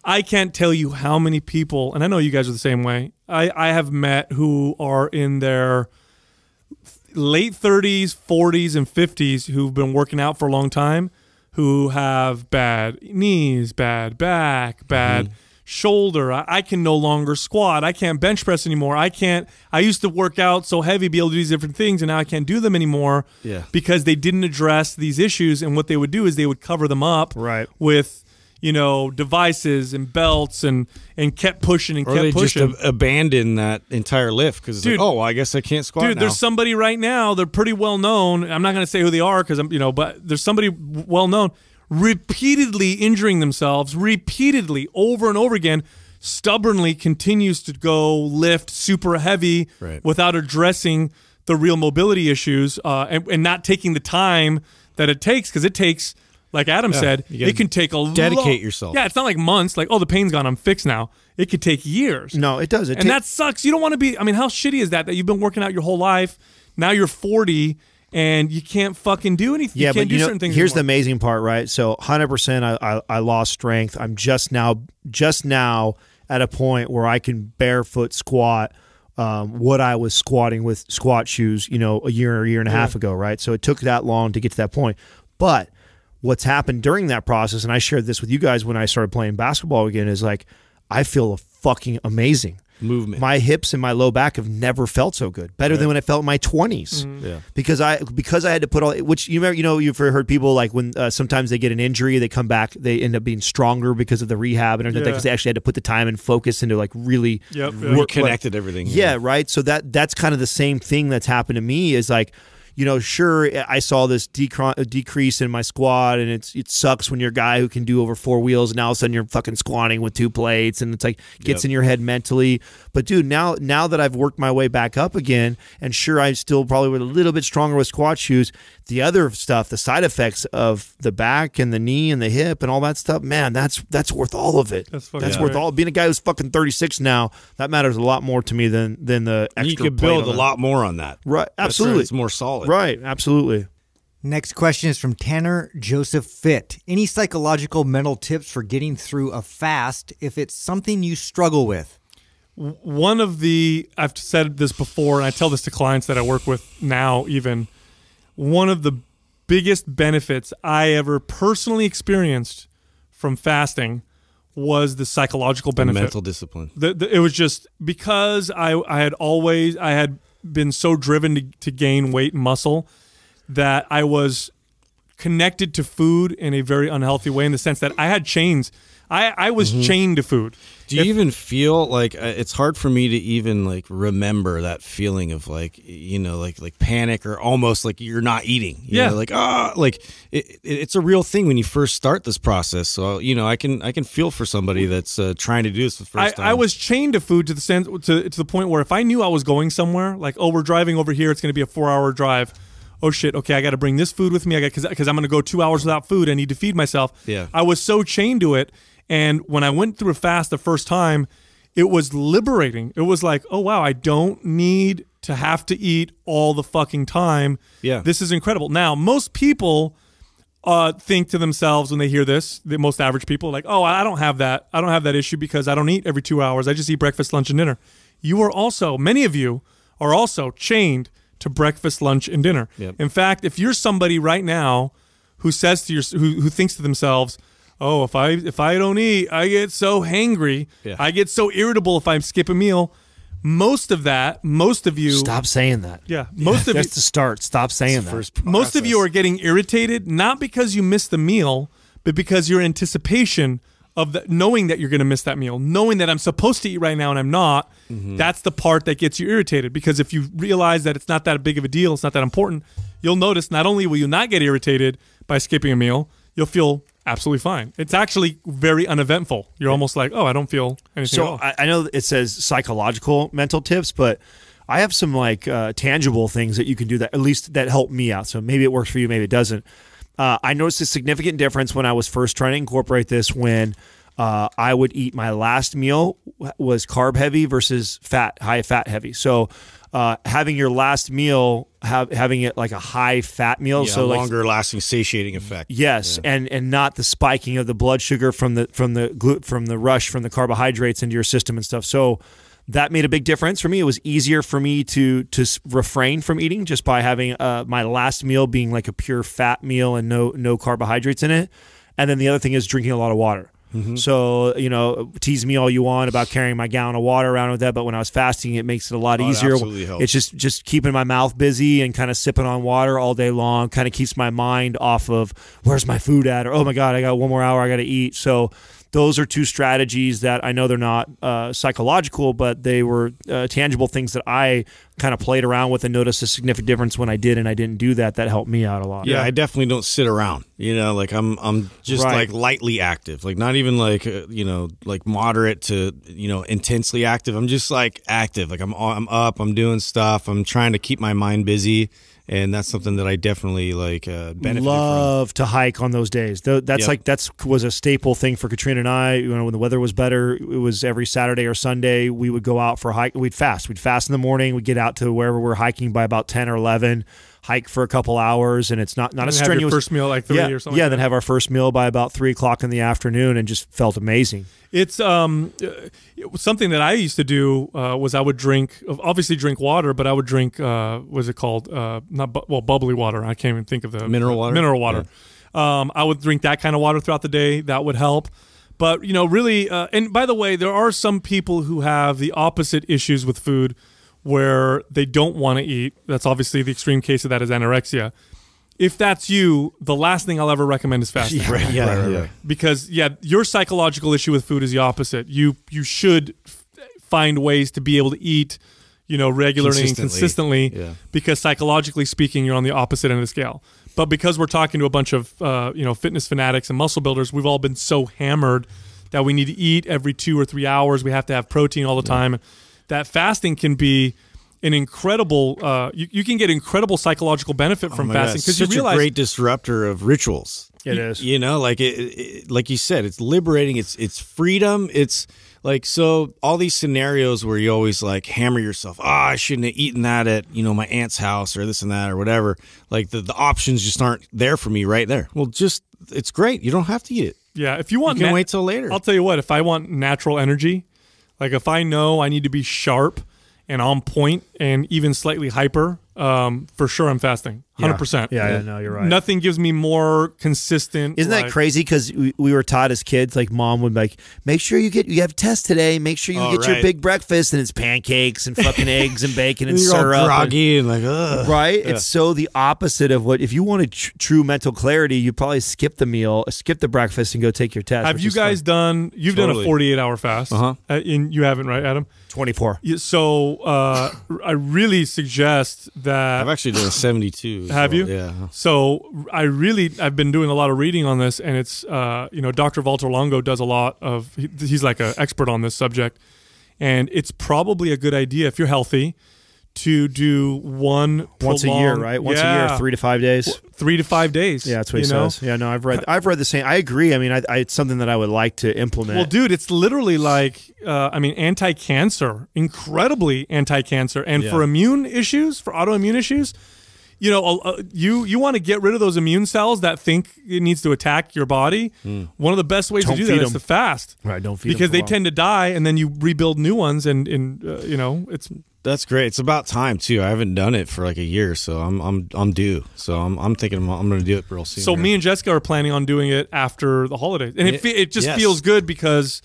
I can't tell you how many people, and I know you guys are the same way. I I have met who are in their late 30s, 40s, and 50s who've been working out for a long time who have bad knees, bad back, mm-hmm. bad mm-hmm. shoulder. I, I, can no longer squat. I can't bench press anymore. I can't. I used to work out so heavy, be able to do these different things, and now I can't do them anymore. Yeah. Because they didn't address these issues, and what they would do is they would cover them up. Right. With you know, devices and belts and and kept pushing and or kept they pushing. Just abandon that entire lift because like, oh, I guess I can't squat. Dude, now. there's somebody right now. They're pretty well known. I'm not going to say who they are because I'm, you know, but there's somebody well known repeatedly injuring themselves, repeatedly over and over again. Stubbornly continues to go lift super heavy right. without addressing the real mobility issues uh, and, and not taking the time that it takes because it takes like Adam yeah, said, it can take a dedicate yourself. Yeah, it's not like months. Like, oh, the pain's gone. I'm fixed now. It could take years. No, it does. It and that sucks. You don't want to be. I mean, how shitty is that? That you've been working out your whole life. Now you're 40 and you can't fucking do anything. Yeah, you can't but do know, certain things. Here's anymore. the amazing part, right? So, 100. percent I, I I lost strength. I'm just now just now at a point where I can barefoot squat. Um, what I was squatting with squat shoes, you know, a year or a year and a yeah. half ago, right? So it took that long to get to that point. But what's happened during that process, and I shared this with you guys when I started playing basketball again, is like I feel fucking amazing. Movement. My hips and my low back have never felt so good. Better right. than when I felt in my 20s. Mm. Mm-hmm. Yeah. Because I because I had to put all which you remember you know you've heard people like when uh, sometimes they get an injury they come back they end up being stronger because of the rehab and everything yeah. because they actually had to put the time and focus into like really yep. Work, connected like, everything. Yeah. yeah, right? So that that's kind of the same thing that's happened to me is like you know, sure, I saw this decrease in my squat, and it's it sucks when you're a guy who can do over four wheels, and all of a sudden you're fucking squatting with two plates, and it's like gets yep. in your head mentally. But dude, now now that I've worked my way back up again, and sure, I am still probably a little bit stronger with squat shoes the other stuff, the side effects of the back and the knee and the hip and all that stuff, man, that's that's worth all of it. That's, that's worth all. Being a guy who's fucking 36 now, that matters a lot more to me than than the extra. You could build a that. lot more on that. Right, absolutely. Right. It's more solid. Right, absolutely. Next question is from Tanner Joseph Fit. Any psychological mental tips for getting through a fast if it's something you struggle with? One of the I've said this before, and I tell this to clients that I work with now, even one of the biggest benefits I ever personally experienced from fasting was the psychological benefit. Mental discipline. The, the, it was just because I, I had always, I had been so driven to, to gain weight and muscle that I was connected to food in a very unhealthy way in the sense that I had chains – I, I was mm-hmm. chained to food. Do you if, even feel like uh, it's hard for me to even like remember that feeling of like you know like like panic or almost like you're not eating? You yeah, know, like ah, like it, it, it's a real thing when you first start this process. So you know I can I can feel for somebody that's uh, trying to do this for the first I, time. I was chained to food to the sense to to the point where if I knew I was going somewhere, like oh we're driving over here, it's going to be a four hour drive oh shit, okay, I got to bring this food with me. I got because I'm going to go two hours without food. I need to feed myself. Yeah, I was so chained to it and when I went through a fast the first time, it was liberating. It was like, oh wow, I don't need to have to eat all the fucking time. Yeah. This is incredible. Now, most people uh, think to themselves when they hear this, the most average people like, oh, I don't have that. I don't have that issue because I don't eat every two hours. I just eat breakfast, lunch, and dinner. You are also, many of you are also chained to breakfast, lunch, and dinner. Yep. In fact, if you're somebody right now who says to your, who, who thinks to themselves, oh, if I if I don't eat, I get so hangry. Yeah. I get so irritable if I skip a meal. Most of that, most of you stop saying that. Yeah, most yeah, [laughs] of that's you, the start. Stop saying that. First most of you are getting irritated not because you missed the meal, but because your anticipation of the, knowing that you're going to miss that meal, knowing that I'm supposed to eat right now and I'm not. Mm -hmm. That's the part that gets you irritated because if you realize that it's not that big of a deal, it's not that important, you'll notice not only will you not get irritated by skipping a meal, you'll feel absolutely fine. It's actually very uneventful. You're almost like, oh, I don't feel anything. So I, I, know it says psychological mental tips, but I have some like uh, tangible things that you can do that at least that help me out. So maybe it works for you, maybe it doesn't. Uh, I noticed a significant difference when I was first trying to incorporate this when. Uh, I would eat my last meal was carb heavy versus fat, high fat heavy. So uh, having your last meal have, having it like a high fat meal yeah, so like, longer lasting satiating effect yes yeah. and and not the spiking of the blood sugar from the from the glu- from the rush from the carbohydrates into your system and stuff so that made a big difference for me it was easier for me to to refrain from eating just by having uh, my last meal being like a pure fat meal and no no carbohydrates in it and then the other thing is drinking a lot of water Mm-hmm. So, you know, tease me all you want about carrying my gallon of water around with that, but when I was fasting, it makes it a lot oh, easier. It's just just keeping my mouth busy and kind of sipping on water all day long kind of keeps my mind off of where's my food at or oh my god, I got one more hour I got to eat. So, those are two strategies that I know they're not uh, psychological, but they were uh, tangible things that I kind of played around with and noticed a significant difference when I did and I didn't do that. That helped me out a lot. Yeah, I definitely don't sit around. You know, like I'm I'm just right. like lightly active, like not even like uh, you know like moderate to you know intensely active. I'm just like active. Like I'm I'm up. I'm doing stuff. I'm trying to keep my mind busy and that's something that I definitely like. Uh, Love from. to hike on those days. That's yep. like that's was a staple thing for Katrina and I. You know, when the weather was better, it was every Saturday or Sunday we would go out for a hike. We'd fast. We'd fast in the morning. We'd get out to wherever we're hiking by about ten or eleven hike for a couple hours, and it's not not and a strenuous first meal like three yeah, or something. Yeah, like then have our first meal by about three o'clock in the afternoon, and just felt amazing. It's um it uh, something that I used to do uh, was I would drink obviously drink water, but I would drink uh, it called uh, not bu well bubbly water. I can't even think of the mineral water. Mineral water. Yeah. Um, I would drink that kind of water throughout the day. That would help. But you know, really, uh, and by the way, there are some people who have the opposite issues with food where they don't want to eat. That's obviously the extreme case of that is anorexia. If that's you, the last thing I'll ever recommend is fasting. Yeah, right, yeah, right, right, Because yeah, your psychological issue with food is the opposite. You you should find ways to be able to eat, you know, regularly and consistently. Yeah. Because psychologically speaking, you're on the opposite end of the scale. But because we're talking to a bunch of uh, you know fitness fanatics and muscle builders, we've all been so hammered that we need to eat every two or three hours. We have to have protein all the yeah. time that fasting can be an incredible uh, you, you, can get incredible psychological benefit from oh fasting because you realize a great disruptor of rituals It you, is, you, know like it, it, like you said it's liberating it's it's freedom it's like so all these scenarios where you always like hammer yourself oh i shouldn't have eaten that at you know my aunt's house or this and that or whatever like the, the options just aren't there for me right there well just it's great you don't have to eat it yeah if you want you can wait till later i'll tell you what if i want natural energy like if I know I need to be sharp and on point and even slightly hyper, um, for sure I'm fasting. Hundred yeah. percent. Yeah, yeah, no, you're right. Nothing gives me more consistent. Isn't like, that crazy? Because we, we, were taught as kids, like mom would like, make sure you get you have test today. Make sure you oh, get right. your big breakfast, and it's pancakes and fucking [laughs] eggs and bacon and, and syrup. All groggy and, and like, Ugh. right? Yeah. It's so the opposite of what. If you wanted tr true mental clarity, you probably skip the meal, skip the breakfast, and go take your test. Have you guys fun. done? You've totally. done a 48 hour fast. Uh-huh. Uh huh. And you haven't, right, Adam? 24. So uh, [laughs] I really suggest that. I've actually done a 72. Have you? Yeah. So I really I've been doing a lot of reading on this, and it's uh, you know Dr. Walter Longo does a lot of he, he's like an expert on this subject, and it's probably a good idea if you're healthy to do one once a year, right? Once yeah. a year, three to five days. three to five days. Yeah, that's what he says. Yeah, no, I've read, I've read the same. I agree. I mean, I, I, it's something that I would like to implement. Well, dude, it's literally like, uh, I mean, anti-cancer, incredibly anti-cancer, and yeah. for immune issues, for autoimmune issues, you know, uh, you you want to get rid of those immune cells that think it needs to attack your body. Mm. One of the best ways don't to do that them. is to fast. Right, don't feed because they tend to die, and then you rebuild new ones, and and uh, you know it's. That's great. It's about time too. I haven't done it for like a year, so I'm I'm I'm due. So I'm I'm thinking I'm, I'm going to do it real soon. So me and Jessica are planning on doing it after the holidays, and it it, it just yes. feels good because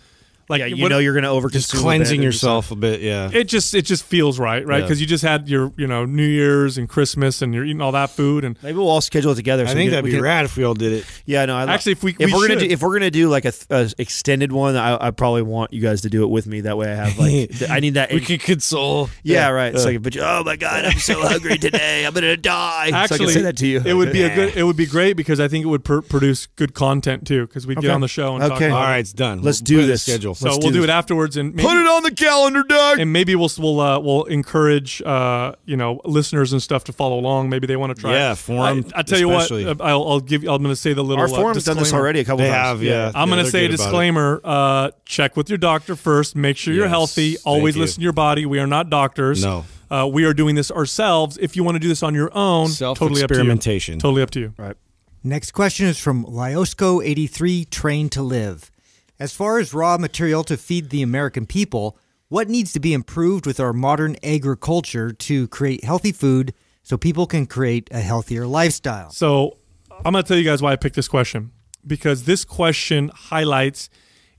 like yeah, you what, know you're going to over Just cleansing yourself a bit, yeah. It just it just feels right, right? Because yeah. you just had your you know New Year's and Christmas, and you're eating all that food, and maybe we'll all schedule it together. So I think that'd be can, rad if we all did it. Yeah, no, I, actually, if we, if we are gonna do, if we're gonna do like a, a extended one, I, I, probably want you guys to do it with me. That way, I have like [laughs] I need that. we can console. Yeah, yeah. right. Uh, oh my god, I'm so hungry today. I'm gonna die. Actually, so say that to you. It would be a good. [laughs] It would be great because I think it would pr produce good content too. Because we okay. get on the show and okay. All right, it's done. Let's do this schedule. So Let's we'll do, do it afterwards and maybe, put it on the calendar, Doug. And maybe we'll we'll uh, we'll encourage uh, you know listeners and stuff to follow along. Maybe they want to try. Yeah, forum. I, I tell especially. you what, uh, I'll, I'll, give. I'm going to say the little. Our forum's uh, done this already a couple. They times. have. Yeah. yeah. I'm yeah, going to say a disclaimer. Uh, check with your doctor first. Make sure you're healthy. Always listen to your body. We are not doctors. No. Uh, we are doing this ourselves. If you want to do this on your own, Self totally experimentation. Up to you. Totally up to you. Right. Next question is from Lyosco83 Train to Live. As far as raw material to feed the American people, what needs to be improved with our modern agriculture to create healthy food so people can create a healthier lifestyle? So, I'm going to tell you guys why I picked this question because this question highlights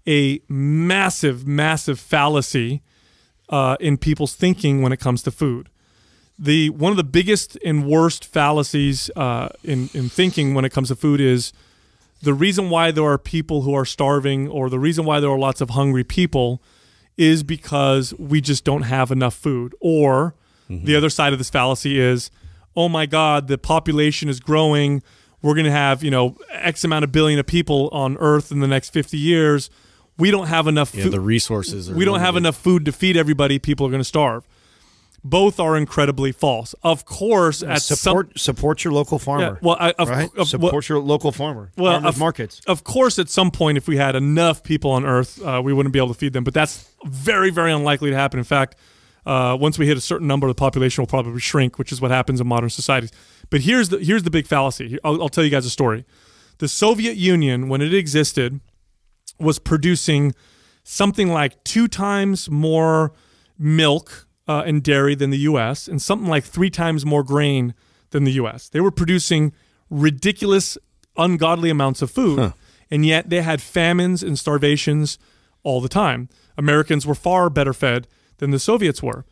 a massive, massive fallacy uh, in people's thinking when it comes to food. The one of the biggest and worst fallacies uh, in in thinking when it comes to food is the reason why there are people who are starving or the reason why there are lots of hungry people is because we just don't have enough food. Or mm -hmm. the mm-hmm. other side of this fallacy is, oh my God, the population is growing. We're going to have, you know, X amount of billion of people on Earth in the next 50 years. We don't have enough yeah, The resources. we don't limited. have enough food to feed everybody. People are going to starve both are incredibly false. Of course, at support some, support your local farmer. Yeah, well, I, of, right? of, support well, your local farmer. Well, of, markets. Of course, at some point, if we had enough people on Earth, uh, we wouldn't be able to feed them. But that's very, very unlikely to happen. In fact, uh, once we hit a certain number, the population will probably shrink, which is what happens in modern societies. But here's the here's the big fallacy. I'll, I'll tell you guys a story. The Soviet Union, when it existed, was producing something like two times more milk uh, and dairy than the US and something like three times more grain than the US. They were producing ridiculous, ungodly amounts of food, huh. and yet they had famines and starvations all the time. Americans were far better fed than the Soviets were.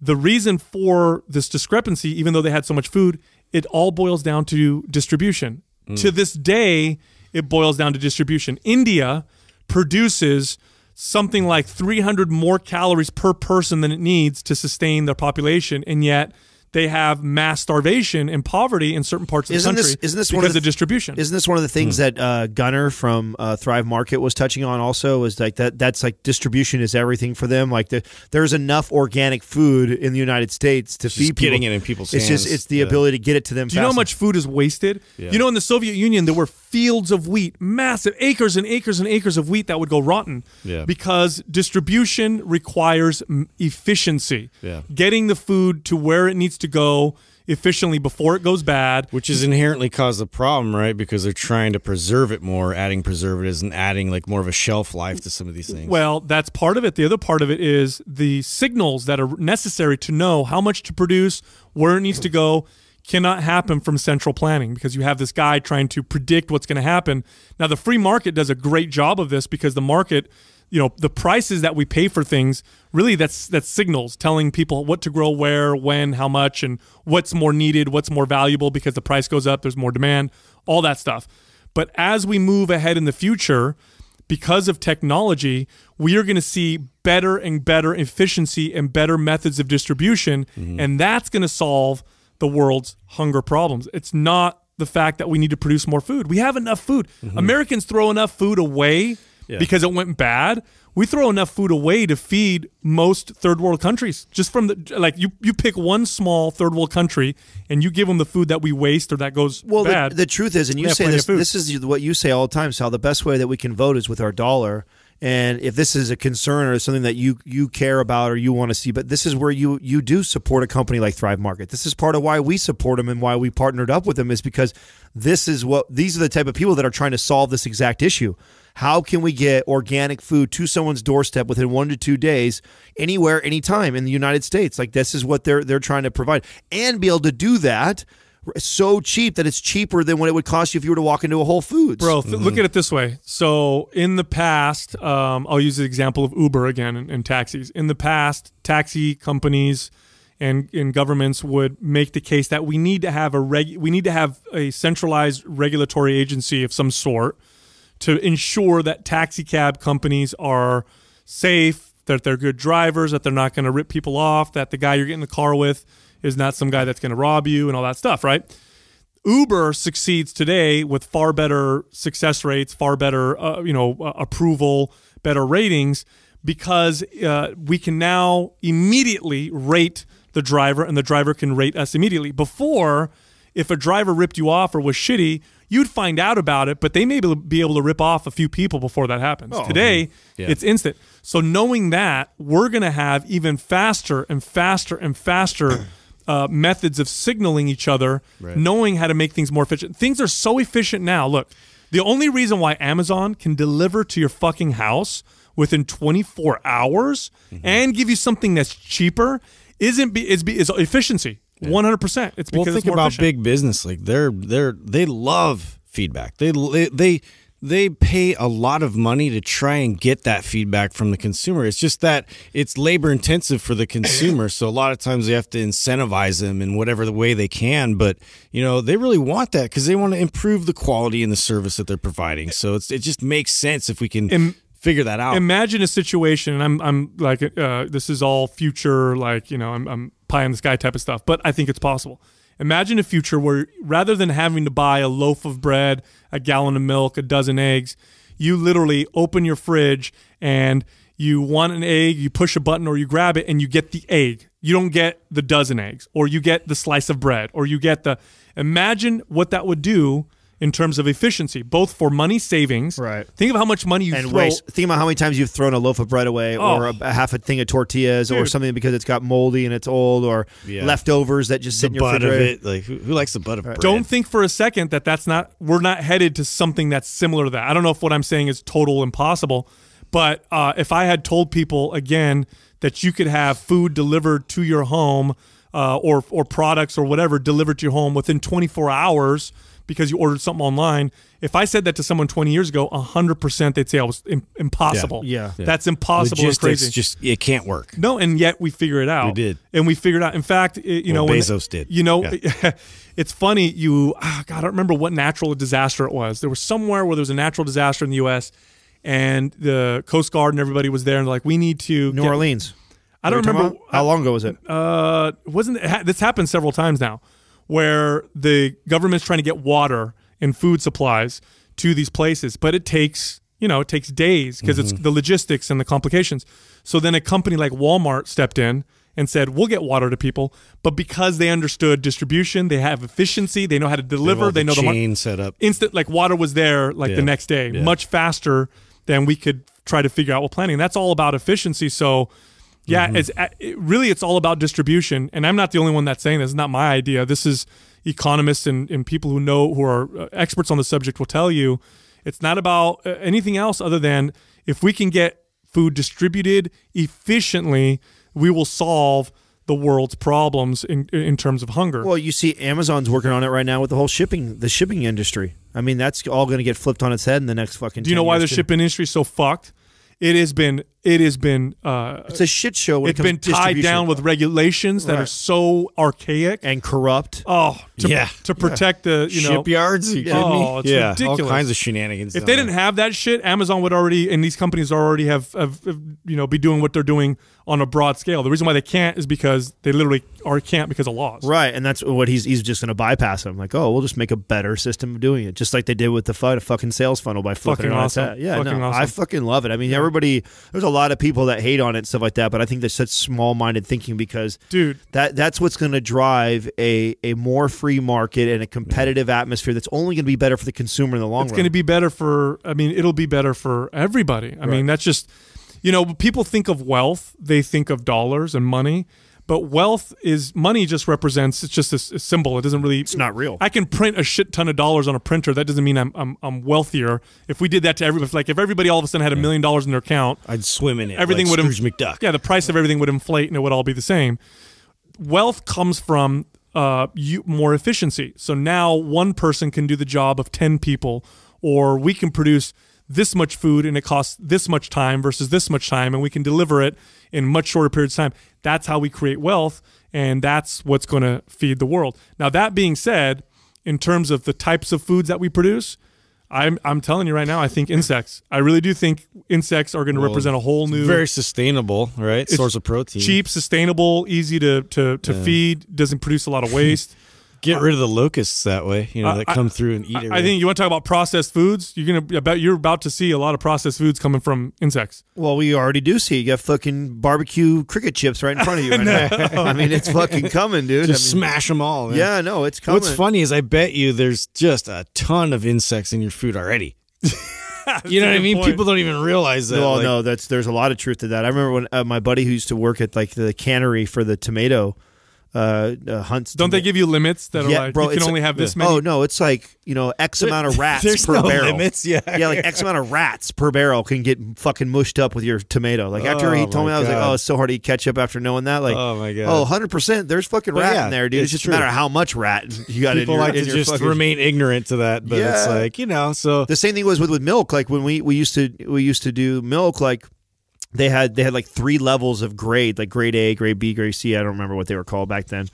The reason for this discrepancy, even though they had so much food, it all boils down to distribution. Mm. To this day, it boils down to distribution. India produces something like 300 more calories per person than it needs to sustain their population. And yet, they have mass starvation and poverty in certain parts of isn't the country this, isn't this because one of the, distribution. Isn't this one of the things mm. that uh, Gunner from uh, Thrive Market was touching on also is like that that's like distribution is everything for them. Like the, there's enough organic food in the United States to just feed people. getting it in people's it's hands. It's just it's the yeah. ability to get it to them. Do you know how much food is wasted? Yeah. You know in the Soviet Union there were fields of wheat, massive acres and acres and acres of wheat that would go rotten yeah. because distribution requires efficiency. Getting the food to where it needs to to go efficiently before it goes bad. Which is inherently caused the problem, right? Because they're trying to preserve it more, adding preservatives and adding like more of a shelf life to some of these things. Well, that's part of it. The other part of it is the signals that are necessary to know how much to produce, where it needs to go cannot happen from central planning because you have this guy trying to predict what's going to happen. Now the free market does a great job of this because the market you know the prices that we pay for things really that's that's signals telling people what to grow where when how much and what's more needed what's more valuable because the price goes up there's more demand all that stuff but as we move ahead in the future because of technology we are going to see better and better efficiency and better methods of distribution mm -hmm. and that's going to solve the world's hunger problems it's not the fact that we need to produce more food we have enough food mm -hmm. americans throw enough food away yeah. because it went bad. We throw enough food away to feed most third world countries. Just from the like, you you pick one small third world country and you give them the food that we waste or that goes well. Bad, the, the, truth is, and you say this. This is what you say all the time, Sal. The best way that we can vote is with our dollar. And if this is a concern or something that you you care about or you want to see, but this is where you you do support a company like Thrive Market. This is part of why we support them and why we partnered up with them is because this is what these are the type of people that are trying to solve this exact issue. How can we get organic food to someone's doorstep within one to two days, anywhere, anytime in the United States? Like this is what they're they're trying to provide, and be able to do that so cheap that it's cheaper than what it would cost you if you were to walk into a Whole Foods. Bro, mm-hmm. look at it this way. So in the past, um, I'll use the example of Uber again and, and taxis. In the past, taxi companies and, and governments would make the case that we need to have a reg- we need to have a centralized regulatory agency of some sort to ensure that taxi cab companies are safe, that they're good drivers, that they're not going to rip people off, that the guy you're getting the car with is not some guy that's going to rob you and all that stuff, right? Uber succeeds today with far better success rates, far better uh, you know uh, approval, better ratings because uh, we can now immediately rate the driver and the driver can rate us immediately. Before, if a driver ripped you off or was shitty, you'd find out about it, but they may be able to rip off a few people before that happens. Oh, Today, yeah. it's instant. So knowing that, we're going to have even faster and faster and faster uh, methods of signaling each other, right. knowing how to make things more efficient. Things are so efficient now. Look, the only reason why Amazon can deliver to your fucking house within 24 hours mm -hmm. and give you something that's cheaper isn't be, is, be, is efficiency. One hundred percent. It's because well, think about efficient. big business. Like they're they're they love feedback. They they they pay a lot of money to try and get that feedback from the consumer. It's just that it's labor intensive for the consumer, so a lot of times they have to incentivize them in whatever the way they can. But you know they really want that because they want to improve the quality and the service that they're providing. So it's it just makes sense if we can. figure that out. Imagine a situation, and I'm I'm like uh, this is all future, like you know I'm, I'm pie in the sky type of stuff, but I think it's possible. Imagine a future where rather than having to buy a loaf of bread, a gallon of milk, a dozen eggs, you literally open your fridge and you want an egg, you push a button or you grab it and you get the egg. You don't get the dozen eggs or you get the slice of bread or you get the. Imagine what that would do in terms of efficiency, both for money savings. Right. Think of how much money you and throw. waste. Think about how many times you've thrown a loaf of bread away, oh. or a, a, half a thing of tortillas, Dude. or something because it's got moldy and it's old, or yeah. leftovers that just sit the in your butt of it. Like who, who likes the butt of right. bread? Don't think for a second that that's not. We're not headed to something that's similar to that. I don't know if what I'm saying is total impossible, but uh, if I had told people again that you could have food delivered to your home. Uh, or or products or whatever delivered to your home within 24 hours, because you ordered something online. If I said that to someone 20 years ago, 100% they'd say I was Im- impossible. Yeah, yeah. That's impossible crazy. just it can't work. No, and yet we figure it out. We did. And we figured out. In fact, it, you well, know, Bezos when, did. You know, yeah. [laughs] it's funny you oh, God, I don't remember what natural disaster it was. There was somewhere where there was a natural disaster in the US and the Coast Guard and everybody was there and like we need to New get, Orleans. I don't remember how long ago was it. Uh, wasn't it, this happened several times now? where the government's trying to get water and food supplies to these places, but it takes you know it takes days because mm -hmm. it's mm-hmm. the logistics and the complications. So then a company like Walmart stepped in and said, "We'll get water to people," but because they understood distribution, they have efficiency, they know how to deliver, they, they know the chain set up. Instant, like water was there, like yeah. the next day, yeah. much faster than we could try to figure out with planning. That's all about efficiency. So yeah, mm-hmm. it's uh, it, really it's all about distribution, and I'm not the only one that's saying this. It's not my idea. This is economists and, and people who know who are uh, experts on the subject will tell you. It's not about uh, anything else other than if we can get food distributed efficiently, we will solve the world's problems in in terms of hunger. Well, you see, Amazon's working on it right now with the whole shipping the shipping industry. I mean, that's all going to get flipped on its head in the next fucking. Do you know why the shipping industry is so fucked? It has been it has been uh, it's a shit show. it's it been tied down with regulations that right. are so archaic and corrupt. Oh, to, yeah, to protect yeah. the you know shipyards. You oh, it's yeah. ridiculous. All kinds of shenanigans. If they didn't have that shit, Amazon would already and these companies already have, have, have, you know be doing what they're doing on a broad scale. The reason why they can't is because they literally are can't because of laws. Right, and that's what he's he's just going to bypass them. Like, oh, we'll just make a better system of doing it, just like they did with the fucking sales funnel by flipping fucking it on awesome. Yeah, fucking no, awesome. I fucking love it. I mean, everybody there's a lot of people that hate on it and stuff like that, but I think that's such small minded thinking because dude, that that's what's going to drive a a more free market and a competitive yeah. atmosphere that's only going to be better for the consumer in the long it's run. It's going to be better for. I mean, it'll be better for everybody. I right. mean, that's just you know, people think of wealth, they think of dollars and money. But wealth is money. Just represents it's just a, a, symbol. It doesn't really. It's not real. I can print a shit ton of dollars on a printer. That doesn't mean I'm I'm, I'm wealthier. If we did that to everybody, like if everybody all of a sudden had a million dollars in their account, I'd swim in it. Everything like would Scrooge McDuck. Yeah, the price of everything would inflate and it would all be the same. Wealth comes from uh, you, more efficiency. So now one person can do the job of ten people, or we can produce this much food and it costs this much time versus this much time and we can deliver it in much shorter periods of time that's how we create wealth, and that's what's going to feed the world. Now, that being said, in terms of the types of foods that we produce, I'm, I'm telling you right now, I think insects. I really do think insects are going to well, represent a whole new, very sustainable, right? Source of protein, cheap, sustainable, easy to to, to yeah. feed, doesn't produce a lot of [laughs] waste get rid of the locusts that way. You know that come I, through and eat. Everything. I think you want to talk about processed foods. You're gonna about you're about to see a lot of processed foods coming from insects. Well, we already do see. You got fucking barbecue cricket chips right in front of you. [laughs] Right now. [laughs] I mean, it's fucking coming, dude. Just I mean, smash them all. Man. Yeah, no, it's coming. What's funny is I bet you there's just a ton of insects in your food already. [laughs] you know what I mean? Point. People don't even realize that. Well, like, no, that's there's a lot of truth to that. I remember when uh, my buddy who used to work at like the cannery for the tomato uh, uh, hunts. Don't they give you limits that yeah, are like bro, you can only have this yeah. many? Oh no, it's like you know X amount of [laughs] rats per no barrel. Limits, yeah, yeah, like X amount of rats per barrel can get fucking mushed up with your tomato. Like after oh, he told me, I was like, oh, it's so hard to eat ketchup after knowing that. Like, oh my God, oh, 100 percent. There's fucking rat yeah, in there, dude. It's, it's just true. a matter of how much rat you got. People in your, like to just fucking... remain ignorant to that, but it's like you know. So the same thing was with with milk. Like when we we used to we used to do milk like they had they had like three levels of grade, like grade A, grade B, grade C. I don't remember what they were called back then.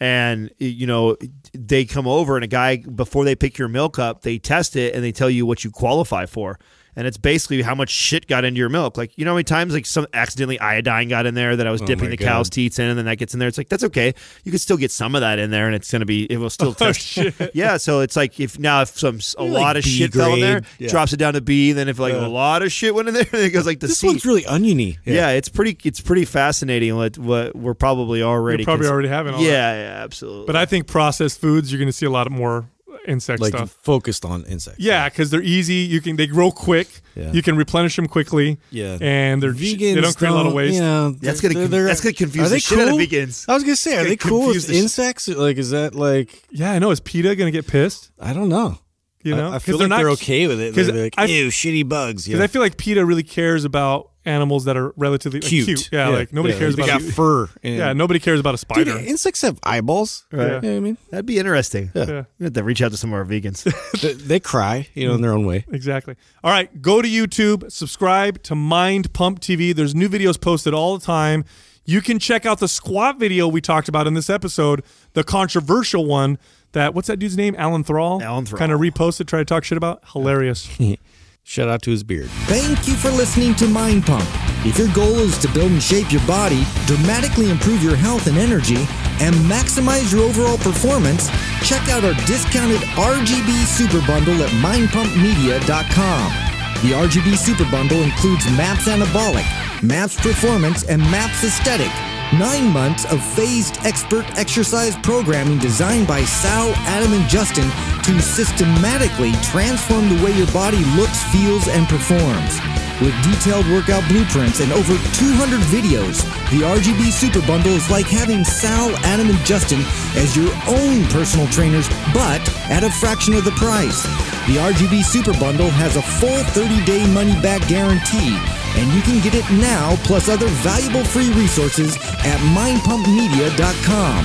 And you know, they come over and a guy before they pick your milk up, they test it and they tell you what you qualify for and it's basically how much shit got into your milk. Like you know how many times like some accidentally iodine got in there that I was oh dipping the God. cow's teats in, and then that gets in there. It's like that's okay. You can still get some of that in there, and it's gonna be it will still [laughs] oh, test. [laughs] Yeah, so it's like if now if some a You're lot like of B shit grade. fell in there, yeah. drops it down to B. Then if like uh, a lot of shit went in there, [laughs] it goes like the this C. one's really oniony. Yeah. yeah. it's pretty it's pretty fascinating. What what we're probably already You're probably already having. yeah, that. yeah, absolutely. But I think processed foods you're going to see a lot more insect like stuff. Focused on insects. Yeah, because they're easy. You can they grow quick. Yeah. You can replenish them quickly. Yeah. And they're vegan. They don't create a lot of waste. You know, that's gonna they're, they're, that's gonna confuse the shit cool? out of vegans. I was gonna say, are they cool with the insects? Like, is that like? Yeah, I know. Is PETA gonna get pissed? I don't know. You know, I, I feel like they're, not, they're okay with it. Because like, I, ew, shitty bugs. Because yeah. I feel like PETA really cares about animals that are relatively cute. Like, cute. Yeah, yeah, like nobody yeah, cares about got a, fur. And... Yeah, nobody cares about a spider. Dude, insects have eyeballs. Right. Yeah. You know I mean, that'd be interesting. Yeah. yeah. We have to reach out to some of our vegans. [laughs] they, they, cry, you know, in their own way. Exactly. All right, go to YouTube, subscribe to Mind Pump TV. There's new videos posted all the time. You can check out the squat video we talked about in this episode, the controversial one that what's that dude's name? Alan Thrall. Alan Thrall. Kind of reposted, tried to talk shit about. Hilarious. [laughs] Shout out to his beard. Thank you for listening to Mind Pump. If your goal is to build and shape your body, dramatically improve your health and energy, and maximize your overall performance, check out our discounted RGB Super Bundle at mindpumpmedia.com. The RGB Super Bundle includes MAPS Anabolic, MAPS Performance, and MAPS Aesthetic Nine months of phased expert exercise programming designed by Sal, Adam, and Justin to systematically transform the way your body looks, feels, and performs. With detailed workout blueprints and over 200 videos, the RGB Super Bundle is like having Sal, Adam, and Justin as your own personal trainers, but at a fraction of the price. The RGB Super Bundle has a full 30 day money back guarantee, and you can get it now plus other valuable free resources at mindpumpmedia.com.